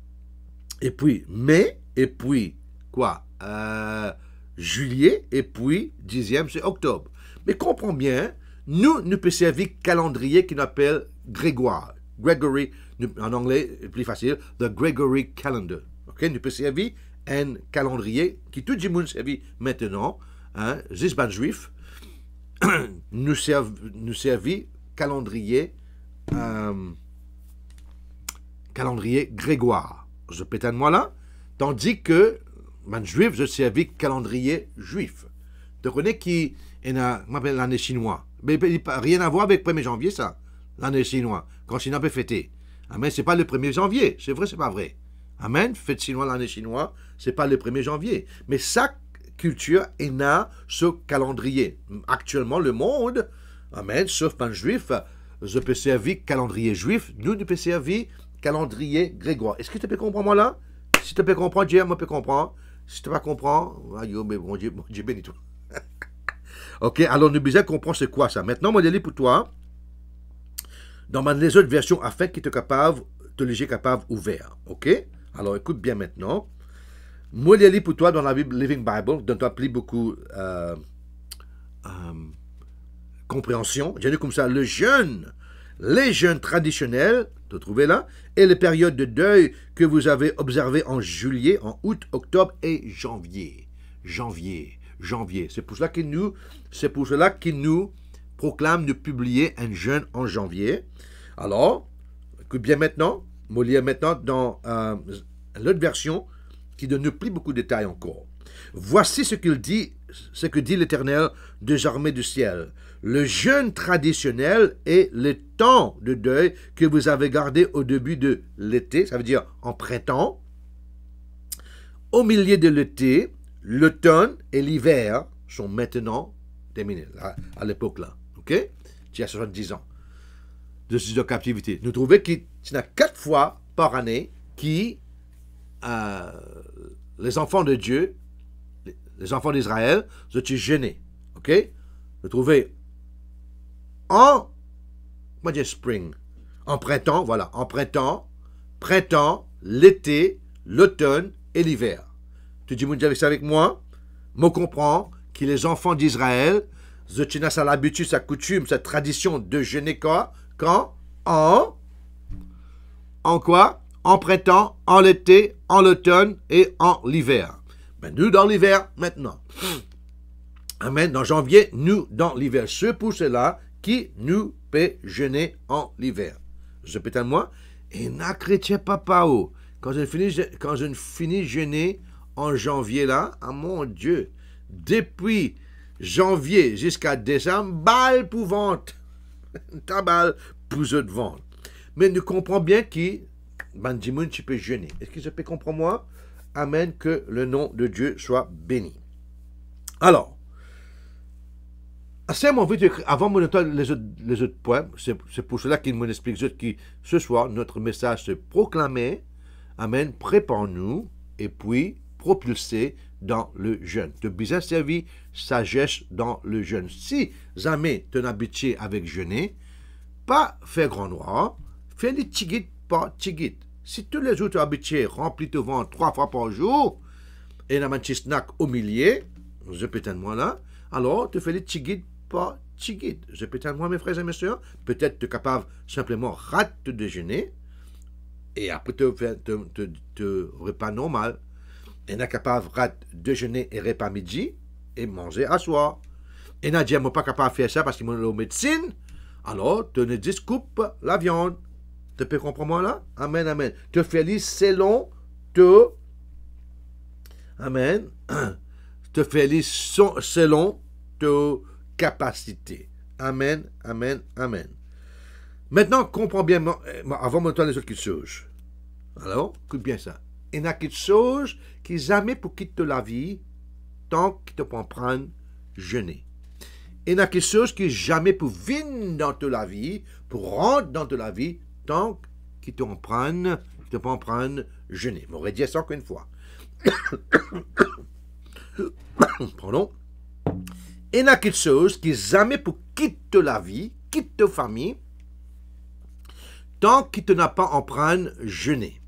et puis mai, et puis, quoi, euh, juillet, et puis, dixième, c'est octobre. Mais comprends bien, nous, nous pouvons servir calendrier qui appelle Grégoire, Gregory, en anglais, plus facile, the Gregory Calendar, ok, nous pouvons servir un calendrier qui tout le monde servit maintenant, hein, Zizban juif, nous, nous servit calendrier, euh, calendrier grégoire. Je pétale moi là. Tandis que, man juif, je servis calendrier juif. Tu connais qui est l'année chinoise. Mais rien à voir avec le 1er janvier, ça. L'année chinoise. Quand n'a pas fêter. Amen, c'est pas le 1er janvier. C'est vrai, c'est pas vrai. Amen, fête chinois l'année chinoise, c'est pas le 1er janvier. Mais ça culture et n'a ce calendrier. Actuellement, le monde, amen, sauf un juif, je peux calendrier juif, nous, du PCAV, calendrier grégoire. Est-ce que tu peux comprendre, moi, là Si tu peux comprendre, Dieu, moi, peux comprendre. Si tu ne peux pas, comprendre, ah, mais bon Dieu, Dieu bénis toi. ok, alors, nous, devons comprendre c'est quoi ça. Maintenant, moi, pour toi. Dans les autres versions, afin qu'il te capable, te léger capable ouvert. Ok Alors, écoute bien maintenant. Moi, je pour toi dans la Bible Living Bible, dont tu as pris beaucoup euh, euh compréhension. J'ai lu comme ça le jeûne, les jeûnes traditionnels, vous trouvez là, et les périodes de deuil que vous avez observées en juillet, en août, octobre et janvier. Janvier, janvier. C'est pour cela que nous, c'est pour cela qu'il nous proclame de publier un jeûne en janvier. Alors, écoute bien maintenant, Molière maintenant dans euh, l'autre version, qui ne plus beaucoup de détails encore. Voici ce qu'il dit, ce que dit l'Éternel des armées du ciel. Le jeûne traditionnel est le temps de deuil que vous avez gardé au début de l'été, ça veut dire en printemps, au milieu de l'été, l'automne et l'hiver sont maintenant terminés, à, l'époque là. OK Tu as 70 ans de, de captivité. Nous trouvons qu'il y en a quatre fois par année qui les enfants de Dieu, les enfants d'Israël, je étiez gênés. OK Vous trouvez en, comment dire, spring, en printemps, voilà, en printemps, printemps, l'été, l'automne et l'hiver. Tu dis, vous avez ça avec moi Me comprends que les enfants d'Israël, Zotina, ça l'habitude, sa coutume, sa tradition de jeûner quoi Quand En En quoi en printemps, en l'été, en l'automne et en l'hiver. Ben, nous dans l'hiver maintenant. Hmm. Amen. Dans janvier, nous dans l'hiver. Ce pour ceux-là qui nous peut jeûner en l'hiver. Je pète à moi. Et n'accrétez pas pas oh. Quand je finis, quand je finis jeûner en janvier là, ah mon Dieu, depuis janvier jusqu'à décembre, balle pour vente. Ta balle pour de vente. Mais nous comprenons bien qui ben, tu peux jeûner. Est-ce que je peux comprendre moi Amen, que le nom de Dieu soit béni. Alors, assez envie de, avant de noter les autres, les autres points, c'est pour cela qu'il m'explique explique que ce soir, notre message se proclamer. Amen, prépare-nous et puis propulser dans le jeûne. De bien servir sagesse dans le jeûne. Si jamais tu habitué avec jeûner, pas faire grand noir, fais des tickets pas Si tous les autres à remplir ton ventre trois fois par jour, et la manche snack au milieu, je moi là, alors tu fais les Chigit pas Chigit. Je un moi, mes frères et mes sœurs, peut-être tu es capable simplement rate de déjeuner, et après te, te, te, repas normal. Et n'a capable rate déjeuner et repas midi, et manger à soir. Et n'a pas capable de faire ça parce qu'il en médecine, alors tu ne discoupes la viande. Tu peux comprendre moi là? Amen, amen. Te félicite selon te. Amen. Te félicite selon te capacité. Amen, amen, amen. Maintenant, comprends bien, eh, avant de les autres choses. Alors, écoute bien ça. Il n'y a quelque chose qui jamais pour quitter la vie tant qu'il te prend prendre jeûner. Il n'y a quelque chose qui jamais pour venir dans ta vie, pour rentrer dans ta vie, tant qu'il t'en prenne, te prend je n'ai. dit ça qu'une fois. Pardon. Et n'a quelque chose qui jamais pour quitter la vie, quitter ta famille, tant qu'il te n'a pas en je n'ai.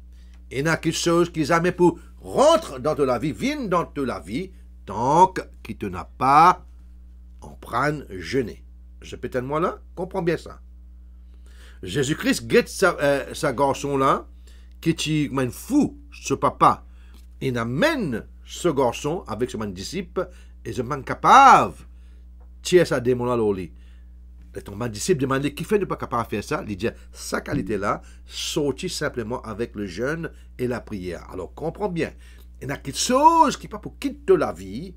Et n'a quelque chose qui jamais pour rentrer dans ta vie, vienne dans ta vie, tant qu'il te n'a pas emprunté, je n'ai. Je peut-être moi là, comprends bien ça. Jésus-Christ guette sa, euh, garçon-là, qui est un fou, ce papa. Il amène ce garçon avec ce man disciple, et ce man capable tirer sa démon à l'oli. Ton disciple demandait qui fait ne pas capable de faire ça. Il dit sa qualité-là sortit simplement avec le jeûne et la prière. Alors comprends bien, il y a quelque chose qui pas pour quitter la vie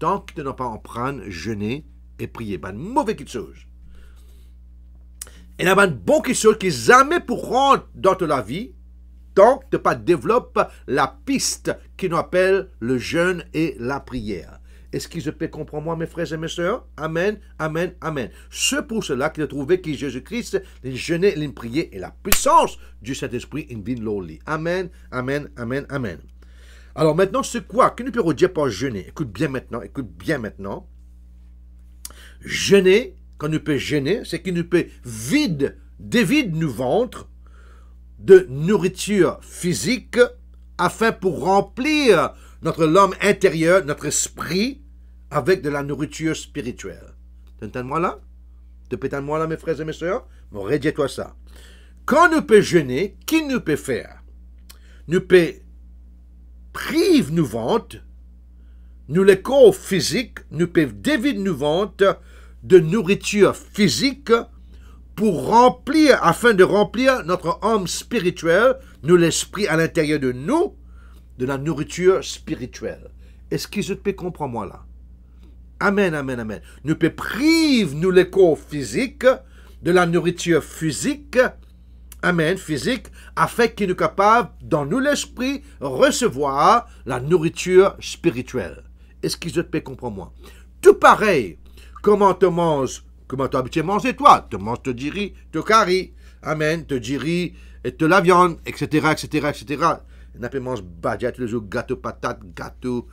tant que tu n'as pas en prendre jeûner et prier. Ben, mauvais quelque chose. Il y a une bonne question qui jamais rentrer dans la vie tant que tu pas développé la piste qui nous appelle le jeûne et la prière. Est-ce que je peux comprendre moi, mes frères et mes sœurs Amen, amen, amen. C'est pour cela qu'ils a trouvé que Jésus-Christ, le jeûne, le prier et la puissance du Saint-Esprit in vin lowly. Amen, amen, amen, amen. Alors maintenant, c'est quoi Que nous pouvons dire par jeûner Écoute bien maintenant, écoute bien maintenant. Jeûner, quand nous peut gêner, c'est qu'il nous peut vide, dévider nos ventres de nourriture physique afin pour remplir notre l'homme intérieur, notre esprit, avec de la nourriture spirituelle. entends moi là T'entends-moi là, mes frères et mes sœurs Bon, toi ça. Quand nous pouvons jeûner, qui nous peut faire Nous peut prive nous ventes, nous les corps physiques, nous pouvons dévider nous ventes de nourriture physique pour remplir, afin de remplir notre âme spirituelle, nous l'esprit à l'intérieur de nous, de la nourriture spirituelle. Est-ce que je peux comprendre moi là? Amen, amen, amen. Nous peut prive nous l'écho physique de la nourriture physique, amen, physique, afin qu'il nous capable, dans nous l'esprit, recevoir la nourriture spirituelle. Est-ce que je peux comprendre moi? Tout pareil, comment te manges, comment tu habitué à manger toi, te manges te diri, te carie, amen, te diri, et te la viande, etc., etc., etc. pas mange badja tous les jours, gâteau patate, gâteau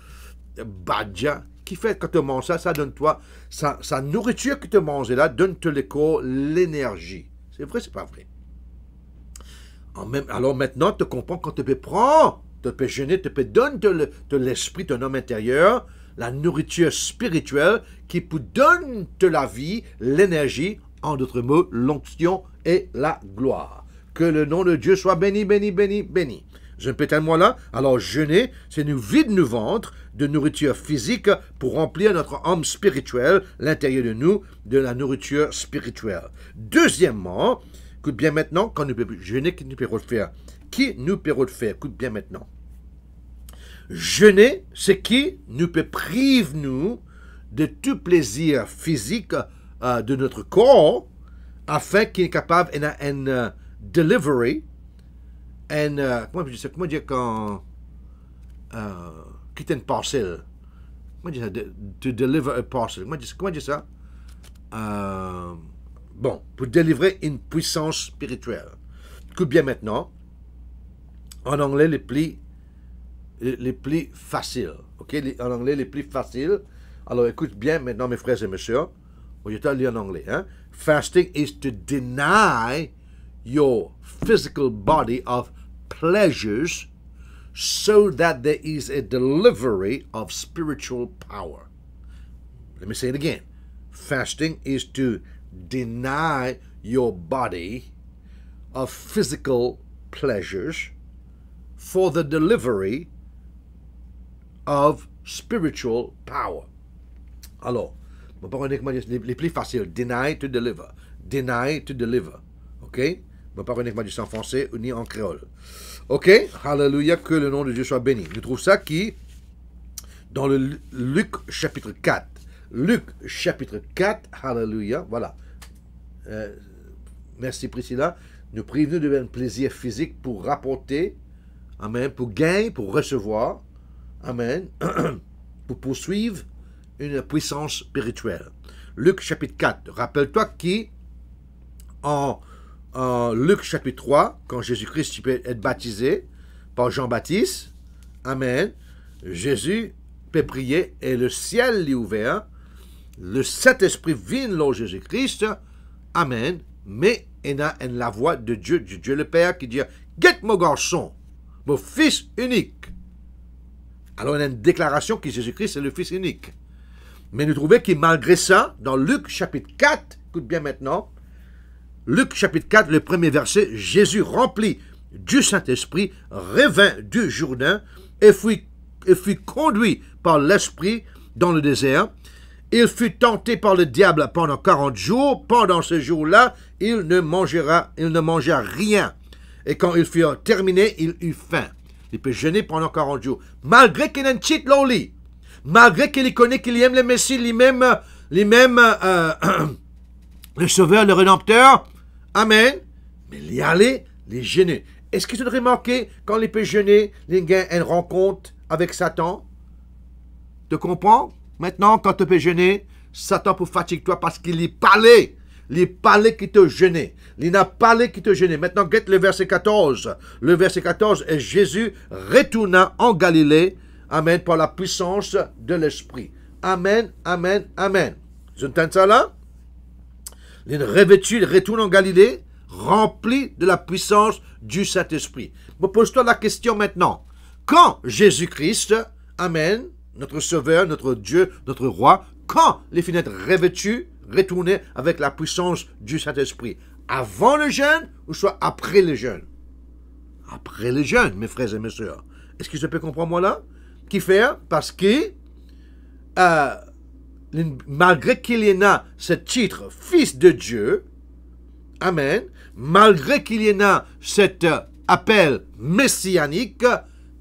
badja. Qui fait quand tu manges ça, ça donne toi, sa, nourriture que tu manges là, donne toi le l'énergie. C'est vrai, c'est pas vrai. alors maintenant, tu comprends quand tu peux prendre, tu peux gêner, tu peux donner de l'esprit, ton homme intérieur, la nourriture spirituelle qui vous donne de la vie, l'énergie, en d'autres mots, l'onction et la gloire. Que le nom de Dieu soit béni, béni, béni, béni. Je être moi là, alors jeûner, c'est nous vider nos ventre de nourriture physique pour remplir notre âme spirituelle, l'intérieur de nous, de la nourriture spirituelle. Deuxièmement, écoute bien maintenant, quand nous pouvons jeûner, qui nous peut faire Qui nous peut faire Écoute bien maintenant. Jeûner, c'est qui nous peut priver nous de tout plaisir physique euh, de notre corps afin qu'il est capable d'un une euh, delivery, euh, comment, je sais, comment dire quand, uh, quitter une parcelle, comment dire ça, de, deliver a parcel, comment dire, comment ça, bon, pour délivrer une puissance spirituelle. Écoute bien maintenant, en anglais les plis, les, plis faciles, ok, en anglais les plis faciles, Alors écoute bien maintenant, mes frères et messieurs, oh, je te lis en anglais. Hein? Fasting is to deny your physical body of pleasures so that there is a delivery of spiritual power. Let me say it again. Fasting is to deny your body of physical pleasures for the delivery of spiritual power. Alors, mon les plus faciles. Deny to deliver. Deny to deliver. OK? ne pas uniquement du sang français ni en créole. Ok, Hallelujah, que le nom de Dieu soit béni. Je trouve ça qui, dans le Luc chapitre 4. Luc chapitre 4, Hallelujah. voilà. Euh, merci Priscilla. Nous prive de un plaisir physique pour rapporter, Amen, pour gagner, pour recevoir, Amen, pour poursuivre, une puissance spirituelle. Luc chapitre 4. Rappelle-toi qui, en, Luc chapitre 3, quand Jésus-Christ peut être baptisé par Jean-Baptiste, Amen, Jésus peut prier et le ciel est ouvert, le Saint-Esprit vient dans Jésus-Christ, Amen, mais il a la voix de Dieu, de Dieu le Père qui dit, "Get mon garçon, mon fils unique. Alors il y a une déclaration que Jésus-Christ est le fils unique. Mais nous trouvons que malgré ça, dans Luc chapitre 4, écoute bien maintenant, Luc chapitre 4, le premier verset, Jésus rempli du Saint-Esprit revint du Jourdain et fut, et fut conduit par l'Esprit dans le désert. Il fut tenté par le diable pendant 40 jours. Pendant ce jour-là, il ne il ne mangea rien. Et quand il fut terminé, il eut faim. Il peut jeûner pendant 40 jours. Malgré qu'il ait un lit malgré qu'il connaît qu'il aime le Messie, lui-même, euh, le Sauveur, le Rédempteur. Amen. Mais il y allait les gêner. Est-ce que tu devrais remarquer quand les peut gêner, les a une rencontre avec Satan Tu comprends Maintenant, quand tu peux gêner, Satan pour fatigue toi parce qu'il y parlait. Les palais qui te gênaient. il n'a parlé qui te gênait. Maintenant, guette le verset 14. Le verset 14 est Jésus retourna en Galilée Amen. Par la puissance de l'Esprit. Amen, Amen, Amen. Vous entendez ça là Les revêtus, retournent en Galilée, remplis de la puissance du Saint-Esprit. Me pose-toi la question maintenant. Quand Jésus-Christ, Amen, notre Sauveur, notre Dieu, notre Roi, quand les fenêtres revêtues retournaient avec la puissance du Saint-Esprit Avant le jeûne ou soit après le jeûne Après le jeûne, mes frères et mes sœurs. Est-ce que je peux comprendre moi là qui fait hein, parce que euh, malgré qu'il y en a ce titre fils de Dieu, Amen, malgré qu'il y en a cet euh, appel messianique,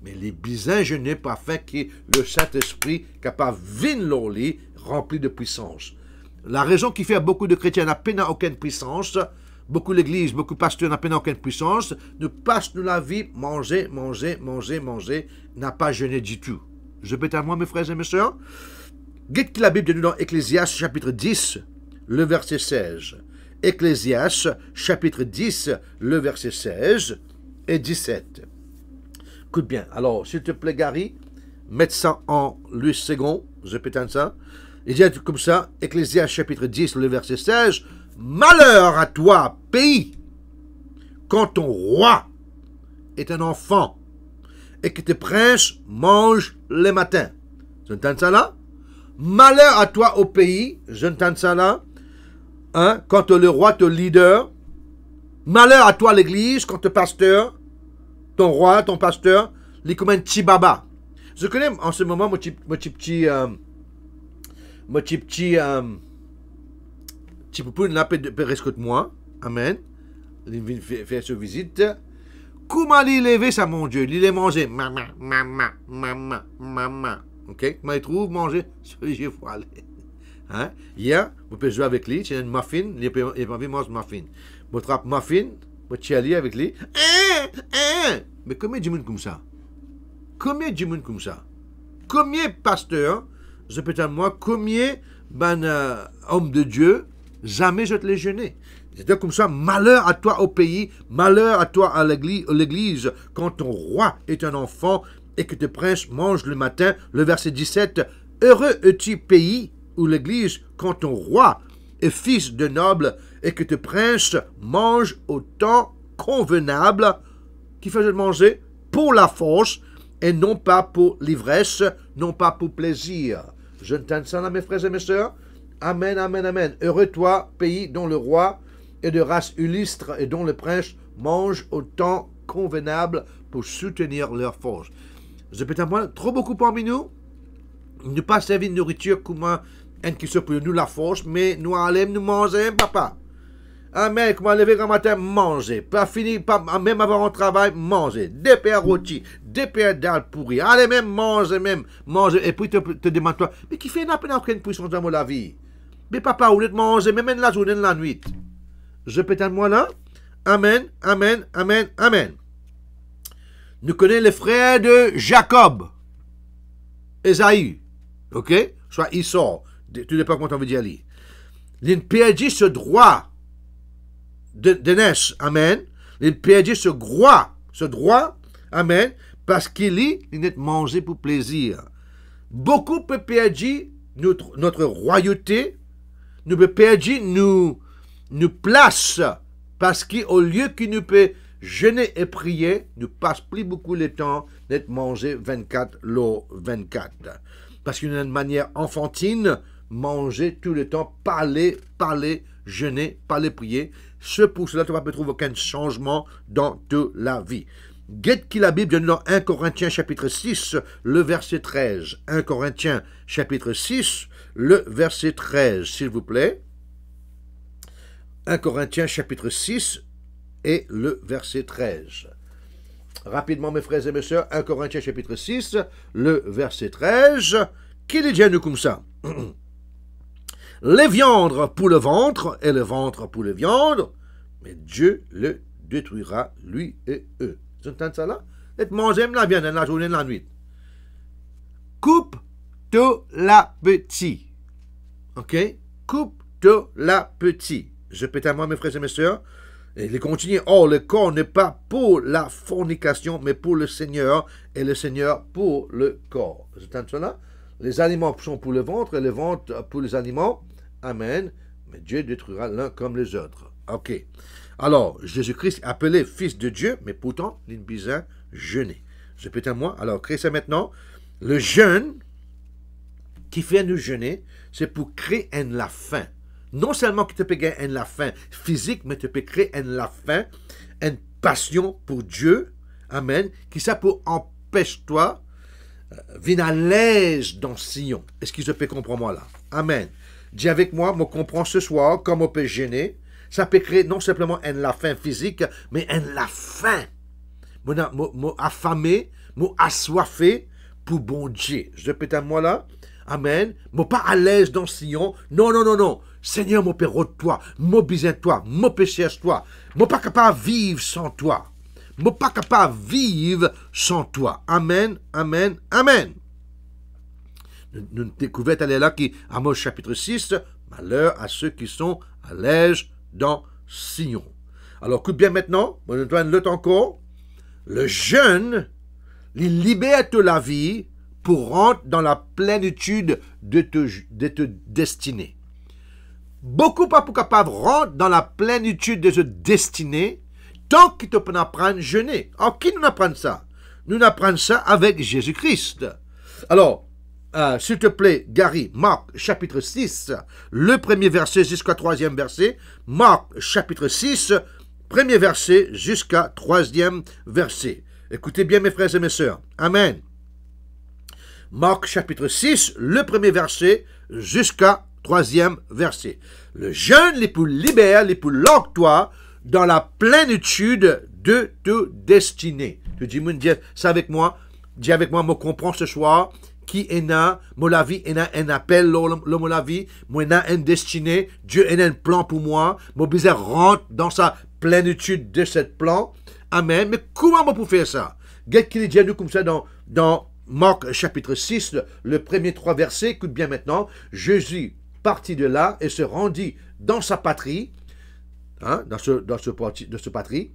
mais les bizins, je n'ai pas fait que le Saint-Esprit capable lit rempli de puissance. La raison qui fait à beaucoup de chrétiens n'a peine aucune puissance, Beaucoup l'église, beaucoup de pasteurs n'ont peine aucune puissance, nous passent nous la vie manger, manger, manger, manger, n'a pas jeûné du tout. Je pète à moi, mes frères et mes sœurs. Guide la Bible de nous dans ecclésias chapitre 10, le verset 16. ecclésias chapitre 10, le verset 16 et 17. Écoute bien, alors s'il te plaît Gary, mets ça en lui second. je pétane ça. Il dit comme ça, ecclésias chapitre 10, le verset 16. Malheur à toi, pays, quand ton roi est un enfant et que tes princes mangent les matins. J'entends ça là Malheur à toi au pays, j'entends ça là, hein, quand le roi, te leader, malheur à toi l'église, quand ton pasteur, ton roi, ton pasteur, petit baba. Je connais en ce moment mon petit, petit, petit, euh, euh, Tipupu la pas de moi. Amen. Il faire ce visite. Comment il levé ça, mon Dieu? Il est mangé. Maman, maman, maman, maman. OK? Comment il trouve manger? celui que il faut aller. Hein? Hier, vous pouvez jouer avec lui. C'est une muffin. Il a envie de manger muffin. Vous trappez muffin. Vous allez avec lui. Hein? Hein? Mais combien de monde comme ça? Combien de monde comme ça? Combien de pasteurs? Je peux dire moi, combien ben, euh, homme de Dieu jamais je te les jeûné. dit comme ça, malheur à toi au pays, malheur à toi à l'église, quand ton roi est un enfant et que tes princes mangent le matin. Le verset 17, Heureux es-tu pays ou l'église quand ton roi est fils de noble et que tes princes mangent au temps convenable qui faisait manger pour la force et non pas pour l'ivresse, non pas pour plaisir. Je ne ça mes frères et mes sœurs. Amen, Amen, Amen. Heureux toi, pays dont le roi est de race illustre et dont le prince mange au temps convenable pour soutenir leur force. Je peux moi, trop beaucoup parmi nous ne pas servir de nourriture comme un qui se pour nous la force, mais nous allons nous manger, papa. Amen, comment lever grand matin, manger. Pas fini, pas, même avoir un travail, manger. Des pères rôtis, des pères d'âles pourries. Allez, même manger, même manger. Et puis te, te demande-toi, mais qui fait n'a aucune puissance dans la vie? Mais papa, honnêtement, mais même la journée, la nuit. Je à moi là. Amen, amen, amen, amen. Nous connaissons les frères de Jacob. Esaïe. OK Soit sont. Tu n'es pas content veut dire lui. Il ce droit de, de Amen. Il perdit ce droit. Ce droit. Amen. Parce qu'il est, il est mangé pour plaisir. Beaucoup peut perdre notre, notre royauté nous perdre, nous, nous place parce qu'au lieu qu'il nous peut jeûner et prier, nous passe plus beaucoup de temps d'être manger 24 l'eau 24. Parce qu'une manière enfantine, manger tout le temps, parler, parler, jeûner, parler, prier. Ce pour cela, tu ne vas trouver aucun changement dans toute la vie. Guette qui la Bible donne dans 1 Corinthiens chapitre 6, le verset 13. 1 Corinthiens chapitre 6, le verset 13, s'il vous plaît. 1 Corinthiens chapitre 6 et le verset 13. Rapidement, mes frères et mes sœurs, 1 Corinthiens chapitre 6, le verset 13, qui dit nous comme ça Les viandes pour le ventre et le ventre pour les viandes, mais Dieu le détruira, lui et eux. Vous entendez ça là Vous mangez la viande la journée et la nuit de la petite, OK Coupe de la petite. Je pète à moi, mes frères et mes sœurs. Et il continue. Oh, le corps n'est pas pour la fornication, mais pour le Seigneur, et le Seigneur pour le corps. C'est cela. Les aliments sont pour le ventre, et le ventre pour les aliments. Amen. Mais Dieu détruira l'un comme les autres. OK. Alors, Jésus-Christ appelé fils de Dieu, mais pourtant, il l'inbizin jeûner. Je pète à moi. Alors, Christ ça maintenant. Le jeûne, qui fait nous gêner, c'est pour créer une la faim. Non seulement que tu peux créer une la faim physique, mais tu peux créer une la faim, une passion pour Dieu, Amen, qui ça pour empêcher toi, euh, à l'aise dans Sion. Est-ce que je peux comprendre moi là? Amen. Dis avec moi, me comprends ce soir, comme on peut gêner. Ça peut créer non simplement une la faim physique, mais une la faim. Mon affamé, mon assoiffé pour bon Dieu. Je peux à moi là. Amen. suis pas à l'aise dans Sion. Non, non, non, non. Seigneur, mon Père, toi, mon toi, mon péché toi. Mon pas capable de vivre sans toi. suis pas capable de vivre sans toi. Amen, amen, amen. Nous découverte, elle est là, qui, Amos chapitre 6, malheur à ceux qui sont à l'aise dans Sion. Alors, écoute bien maintenant, le encore. Le jeûne, il libère la vie, pour rentrer dans la plénitude de te, de destinée. Beaucoup pas pour capable rentrer dans la plénitude de te destinée tant qu'ils te prennent apprendre jeûner. Alors, qui nous apprend ça Nous apprenons ça avec Jésus-Christ. Alors, euh, s'il te plaît, Gary, Marc chapitre 6, le premier verset jusqu'au troisième verset. Marc chapitre 6, premier verset jusqu'à troisième verset. Écoutez bien mes frères et mes sœurs. Amen. Marc chapitre 6, le premier verset jusqu'à troisième verset. Le jeune les plus libère, les poules toi dans la plénitude de ta destinée. Tu dis, Dieu, ça avec moi, dis avec moi, me comprends ce soir qui est là, mon la vie est un appel, mon la vie, moi un destiné Dieu est un plan pour moi, mon bizarre rentre dans sa plénitude de ce plan. Amen. Mais comment on peut faire ça? quest comme ça dans, dans Marc chapitre 6, le premier trois versets, écoute bien maintenant, Jésus partit de là et se rendit dans sa patrie, hein, dans, ce, dans ce, de ce patrie.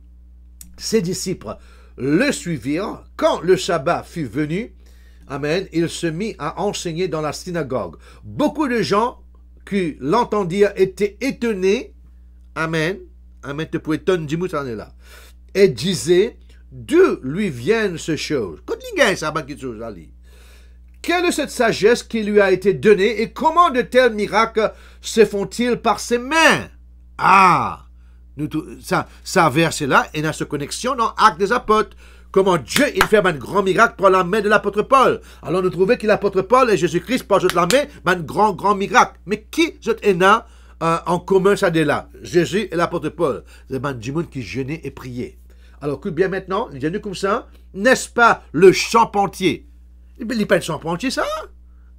Ses disciples le suivirent. Quand le sabbat fut venu, Amen, il se mit à enseigner dans la synagogue. Beaucoup de gens qui l'entendirent étaient étonnés. Amen. Amen. Te étonner, là. Et disaient, D'où lui viennent ces choses Quelle est cette sagesse qui lui a été donnée et comment de tels miracles se font-ils par ses mains Ah nous, ça, ça verset-là et dans sa connexion dans Actes des Apôtres. Comment Dieu, il fait un grand miracle par la main de l'apôtre Paul. Alors nous trouvons que l'apôtre Paul et Jésus-Christ, par la main, un grand, grand miracle. Mais qui, a euh, en commun, ça de là Jésus et l'apôtre Paul. C'est un du monde qui jeûnait et priait. Alors écoute bien maintenant, il nous comme ça. N'est-ce pas le charpentier eh Il n'est pas le charpentier, ça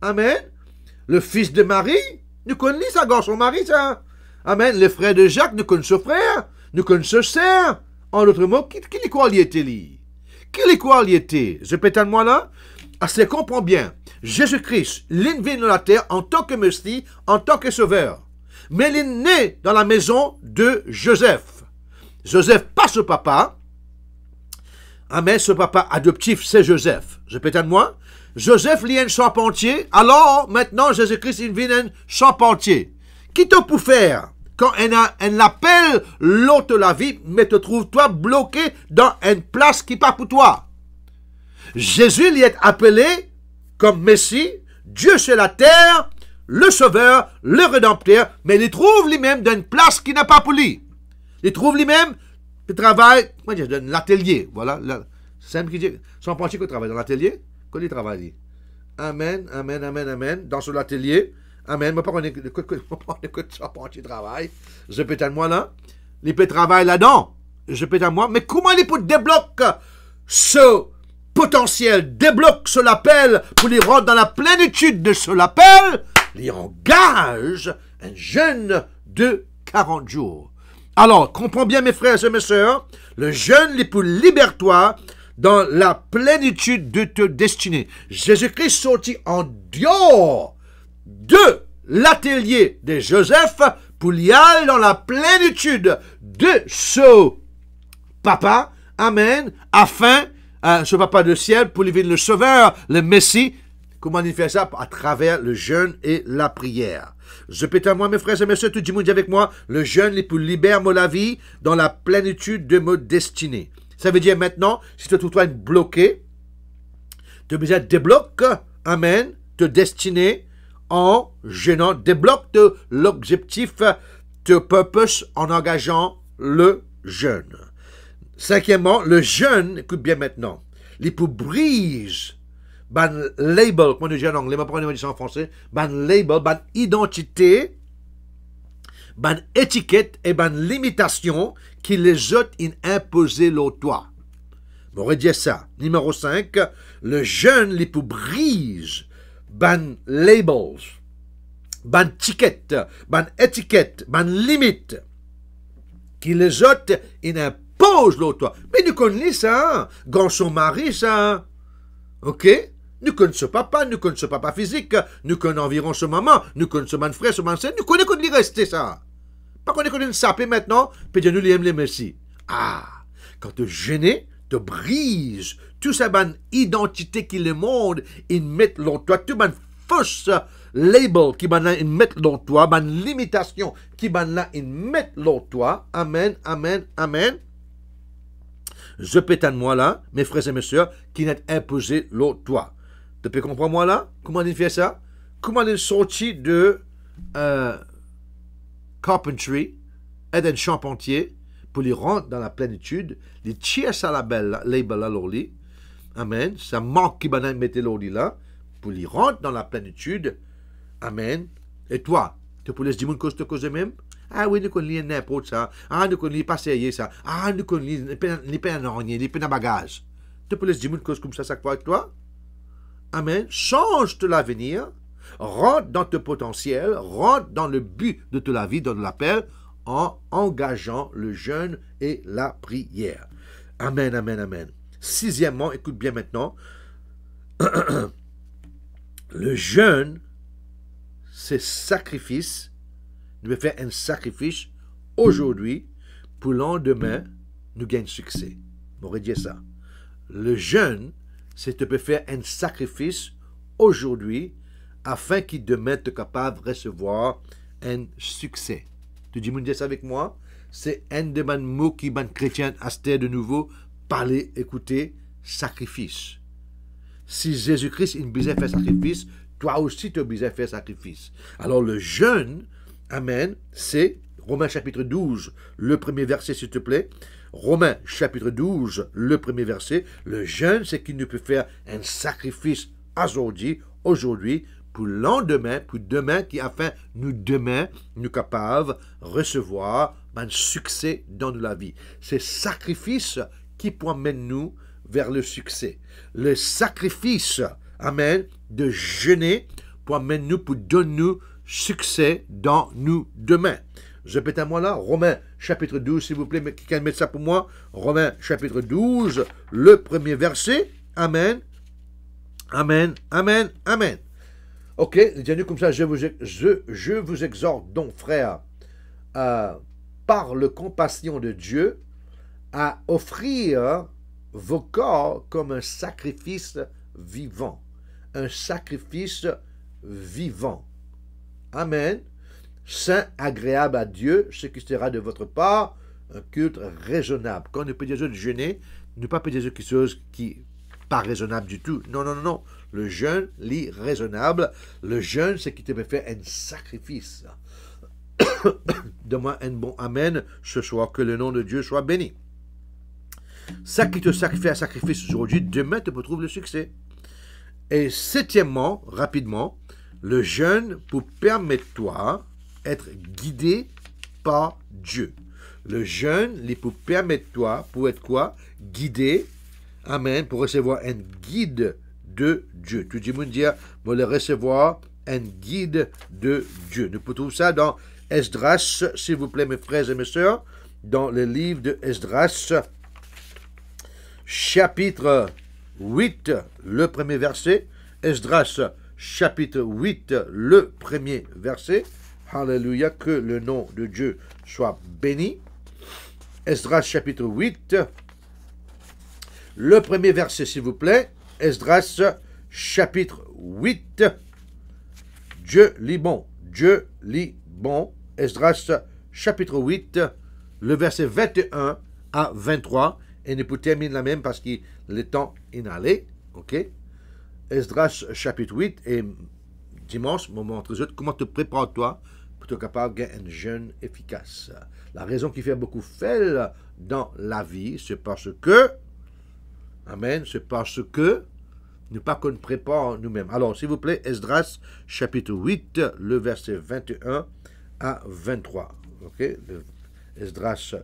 Amen. Le fils de Marie Nous connaissons sa son mari, ça. Amen. Le frère de Jacques, nous connaissons son frère. Nous connaissons son sœur. En d'autres mots, qui, qui est quoi était lui Qui est quoi était Je pétale moi là À comprend bien. Jésus-Christ, l'invite dans la terre en tant que messie, en tant que sauveur. Mais il est né dans la maison de Joseph. Joseph, pas ce papa, ah, mais ce papa adoptif, c'est Joseph. Je pétale moi Joseph est un charpentier. Alors, maintenant, Jésus-Christ est un charpentier. Qui te pour faire quand elle, a, elle appelle l'autre la vie, mais te trouves toi bloqué dans une place qui pas pour toi. Jésus il est appelé comme Messie, Dieu sur la terre, le Sauveur, le Rédempteur, mais il trouve lui-même dans une place qui n'est pas pour lui. Il trouve lui-même le travaille, moi je donne l'atelier, voilà. C'est simple qui dit, son que qu'il travaille dans l'atelier, qu'on y travaille. Amen, amen, amen, amen. Dans ce atelier, amen. Moi, pas qu'on écoute son travail. Je pète moi là. Les peut travailler là-dedans. Je pète à moi. Mais comment les peut débloquer ce potentiel, débloque ce l'appel pour les rendre dans la plénitude de ce l'appel, Il engage un jeune de 40 jours. Alors, comprends bien mes frères et mes sœurs, le jeûne pour libère-toi dans la plénitude de ta destinée. Jésus-Christ sortit en dehors de l'atelier de Joseph pour y aller dans la plénitude de ce papa, Amen, afin, euh, ce papa de ciel, pour lui le sauveur, le Messie, comment il fait ça À travers le jeûne et la prière. Je pète à moi, mes frères et mes sœurs, tout du monde avec moi, le jeûne pour libère la vie dans la plénitude de ma destinée. Ça veut dire maintenant, si tu te trouves bloqué, tu à débloque, amen, te destinée en gênant, débloque de l'objectif de purpose en engageant le jeûne. Cinquièmement, le jeûne, écoute bien maintenant, les brise ban label, on dit en anglais, mais pourquoi on dit ça en français, ban label, ban identité, ban étiquette et ban limitation qui les autres in imposer Je On dit ça. Numéro 5, le jeune les brise ban labels, ban ticket, ban étiquette, ban limite, qui les autres imposent impose toit. Mais nous connaissons ça, hein? Quand son mari ça. Hein. OK nous connaissons papa, nous connaissons papa physique, nous connaissons environ ce maman, nous connaissons man frère, ce man nous connaissons qu'on rester ça. Pas qu'on est qu'on maintenant, puis que nous les les merci. Ah, quand te gêner, te brise tout sa identité qui le monde, ils mettent dans toi, tout ban fausse label qui ban là, ils mettent dans toi, ban limitation qui ban là, ils mettent dans toi. Amen, amen, amen. Je pétane moi là, mes frères et messieurs, qui n'est imposé l'autre toi. Depuis comprendre moi là, comment il fait ça? Comment il sorti de euh, carpentry, et d'un charpentier, pour lui rentrer dans la plénitude, il tire sa label, label à l'orli, Amen. Ça manque qui banane mettait l'orli là, pour lui rentrer dans la plénitude, Amen. Et toi, tu peux laisser dire une cause de même? Ah oui, nous connaissons n'importe ça. Ah, nous connaissons pas sérieux ça. Ah, nous connaissons les peines en rien, les pas à bagage. Tu peux laisser dire une cause comme ça, ça quoi avec toi? Amen. Change de l'avenir. Rentre dans ton potentiel. Rentre dans le but de ta vie, dans l'appel, en engageant le jeûne et la prière. Amen, amen, amen. Sixièmement, écoute bien maintenant. le jeûne, c'est sacrifice. Nous devons faire un sacrifice aujourd'hui pour lendemain nous gagne succès. On dit ça. Le jeûne, c'est peux faire un sacrifice aujourd'hui afin qu'il demeure capable de recevoir un succès. Tu dis ça avec moi C'est un de mes mots qui ban chrétien à de nouveau parler, écouter, sacrifice. Si Jésus-Christ il besoin faire sacrifice, toi aussi tu as fait faire sacrifice. Alors le jeûne, amen, c'est Romains chapitre 12, le premier verset s'il te plaît. Romains chapitre 12, le premier verset, le jeûne, c'est qu'il ne peut faire un sacrifice aujourd'hui, aujourd'hui, pour lendemain, pour demain, qui afin nous demain, nous capables recevoir un succès dans la vie. C'est sacrifice qui pointe mène nous vers le succès. Le sacrifice, amen, de jeûner, pour mène nous, pour donner nous succès dans nous demain. Je pète à moi là, Romain, chapitre 12, s'il vous plaît, quelqu'un met ça pour moi. Romains chapitre 12, le premier verset. Amen. Amen. Amen. Amen. Ok, Tiens-nous comme ça, je vous, je, vous exhorte donc, frère, par le compassion de Dieu, à offrir vos corps comme un sacrifice vivant. Un sacrifice vivant. Amen saint, agréable à Dieu, ce qui sera de votre part un culte raisonnable. Quand on peut dire de jeûner, ne pas peut dire quelque chose qui pas raisonnable du tout. Non, non, non, non. Le jeûne, raisonnable. le jeûne, c'est qui te fait un sacrifice. Donne-moi un bon Amen ce soir, que le nom de Dieu soit béni. Ça qui te sacrifie un sacrifice aujourd'hui, demain te retrouve le succès. Et septièmement, rapidement, le jeûne pour permettre toi être guidé par Dieu. Le jeûne, il peut permettre toi, pour être quoi Guidé. Amen. Pour recevoir un guide de Dieu. Tout le monde dit, le recevoir un guide de Dieu. Nous pouvons trouver ça dans Esdras, s'il vous plaît, mes frères et mes sœurs, dans le livre de Esdras, chapitre 8, le premier verset. Esdras, chapitre 8, le premier verset. Alléluia, que le nom de Dieu soit béni. Esdras chapitre 8, le premier verset s'il vous plaît. Esdras chapitre 8, Dieu lit bon, Dieu lit bon. Esdras chapitre 8, le verset 21 à 23. Et nous pouvons terminer la même parce que le temps allé, OK? Esdras chapitre 8 et dimanche, moment entre autres, comment te prépares-toi capable un jeune efficace. La raison qui fait beaucoup faire dans la vie, c'est parce que, Amen, c'est parce que nous pas qu'on prépare nous-mêmes. Alors, s'il vous plaît, Esdras, chapitre 8, le verset 21 à 23. OK Esdras,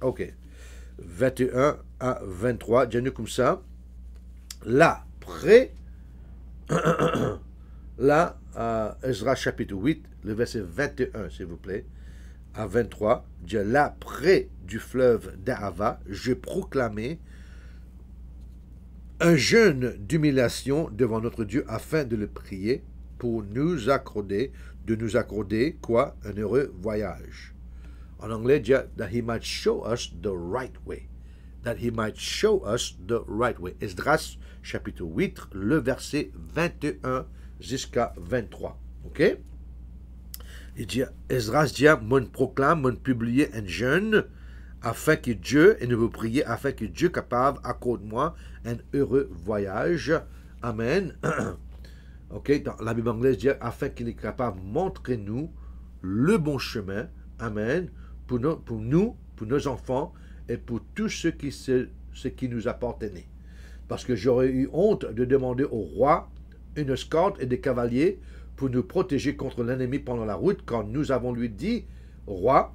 OK. 21 à 23, j'ai comme ça. Là, près, là, euh, Esdras chapitre 8, le verset 21, s'il vous plaît, à 23, de là, près du fleuve d'Ahava, je proclamais un jeûne d'humiliation devant notre Dieu afin de le prier pour nous accorder, de nous accorder, quoi, un heureux voyage. En anglais, that he might show us the right way. That he might show us the right way. Esdras, chapitre 8, le verset 21 jusqu'à 23. OK? Il dit, Esdras ah, dit, mon proclame, mon publier un jeûne, afin que Dieu, et nous vous priez, afin que Dieu capable accorde-moi un heureux voyage. Amen. ok, dans la Bible anglaise dit, afin qu'il est capable, montrez-nous le bon chemin. Amen. Pour, pour nous, pour nos enfants, et pour tous ceux qui, qui nous appartenaient. Parce que j'aurais eu honte de demander au roi une escorte et des cavaliers pour nous protéger contre l'ennemi pendant la route, quand nous avons lui dit, roi,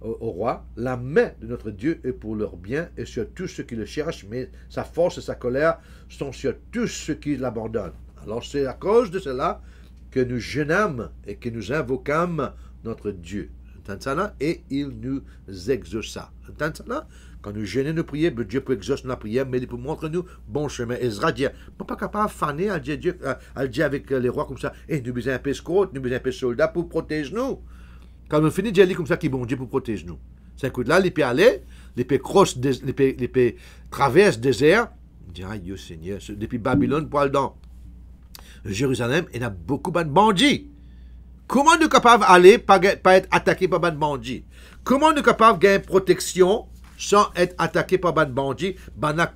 au, roi, la main de notre Dieu est pour leur bien et sur tous ceux qui le cherchent, mais sa force et sa colère sont sur tous ceux qui l'abandonnent. Alors c'est à cause de cela que nous jeûnâmes et que nous invoquâmes notre Dieu et il nous exauça. ça. quand nous gênons de prier, ben, Dieu peut exaucer nos prière, mais il peut montrer nous bon chemin. Ezra dit, hein, on pas capable de faner à Dieu, à euh, avec euh, les rois comme ça, et eh, nous besoin un peu nous besoin un peu soldat pour protéger nous. Quand on finit, Dieu dit comme ça, qui bon Dieu pour protéger nous. C'est coup là, il peut aller, il peut, cross, il traverser le désert, dit, aïe Seigneur, depuis Babylone pour aller dans Jérusalem, il y a beaucoup de bandits. Comment nous sommes capables d'aller, pas, être attaqué par des bandits? Comment nous sommes capables gagner protection sans être attaqué par des bandits? Il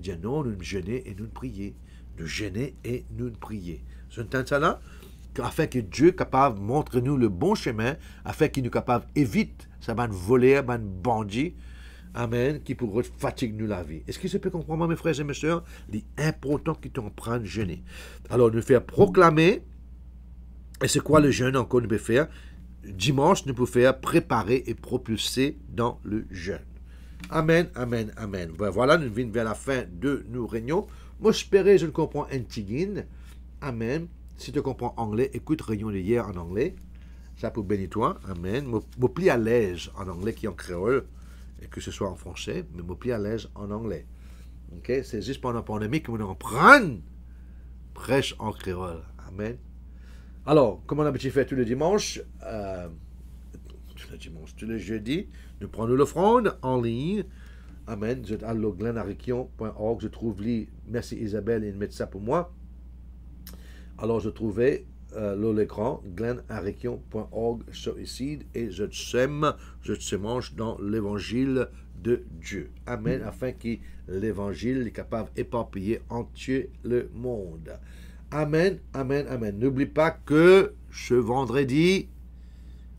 dit non, nous nous gêner et nous prier. Nous gêner et nous prier. C'est un ça là? Afin que Dieu capable montre nous le bon chemin, afin qu'il nous capable évite ça va voler, ban bandit. Amen, qui pourrait fatigue nous la vie. Est-ce que se peut comprendre, mes frères et mes sœurs, l'important qui t'en prend jeûner Alors, nous faire proclamer et c'est quoi le jeûne encore nous peut faire Dimanche, nous peut faire préparer et propulser dans le jeûne. Amen, amen, amen. Ben voilà, nous venons vers la fin de nos réunions. Moi, que je ne comprends un Amen. Si tu comprends anglais, écoute réunion hier en anglais. Ça pour bénir toi. Amen. Je plie à l'aise en anglais qui est en créole, et que ce soit en français, mais je plie à l'aise en anglais. Ok. C'est juste pendant la pandémie que nous en prenez. prêche en créole. Amen. Alors, comme on a fait tous les dimanches, euh, tous les jeudis, nous prenons l'offrande en ligne. Amen. Je Je trouve li. Merci Isabelle, il met ça pour moi. Alors, je trouvais euh, l'écran, glenarikion.org suicide et je sème, je mange dans l'évangile de Dieu. Amen. Afin que l'évangile est capable d'éparpiller entier le monde. Amen, Amen, Amen. N'oublie pas que ce vendredi,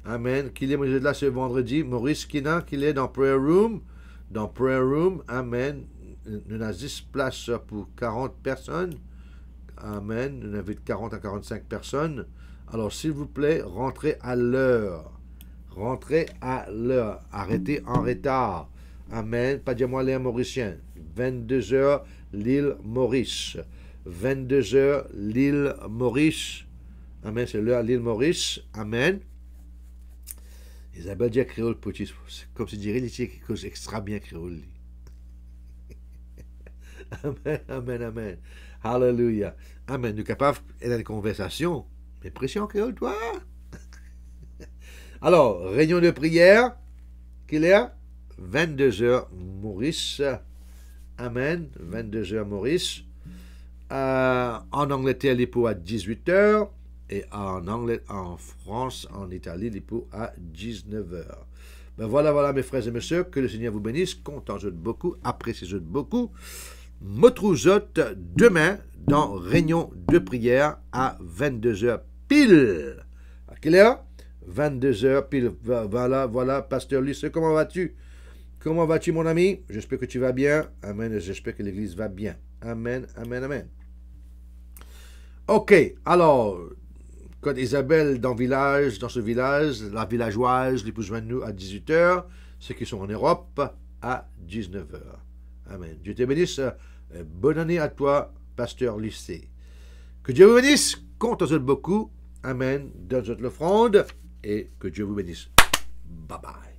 Amen, qu'il est là ce vendredi, Maurice Kina, qu'il est dans Prayer Room, dans Prayer Room, Amen. Nous avons 10 places pour 40 personnes. Amen. Nous avons 40 à 45 personnes. Alors, s'il vous plaît, rentrez à l'heure. Rentrez à l'heure. Arrêtez en retard. Amen. Pas dire moi les Mauriciens. 22h, l'île Maurice. 22h, l'île Maurice. Amen, c'est l'heure, l'île Maurice. Amen. Isabelle dit créole petit, comme si dirait, il dit quelque chose extra bien créole. amen, amen, amen. Hallelujah. Amen. Nous capables d'avoir une conversation. Mais pression créole, toi. Alors, réunion de prière, qu'il est 22h Maurice. Amen. 22h Maurice. Euh, en Angleterre, l'IPO à 18h. Et en, Angleterre, en France, en Italie, l'Ipo à 19h. Ben voilà, voilà, mes frères et messieurs, que le Seigneur vous bénisse. Content de beaucoup, appréciez de beaucoup. Motrouzote demain dans Réunion de prière à 22h pile. À quelle heure 22h pile. Voilà, voilà, Pasteur Luce, comment vas-tu Comment vas-tu, mon ami J'espère que tu vas bien. Amen. J'espère que l'Église va bien. Amen, amen, amen. OK, alors, code Isabelle dans village, dans ce village, la villageoise, l'épouse de nous à 18h, ceux qui sont en Europe à 19h. Amen. Dieu te bénisse. Bonne année à toi, pasteur lycée. Que Dieu vous bénisse. Compte en beaucoup. Amen. Donne-nous l'offrande et que Dieu vous bénisse. Bye bye.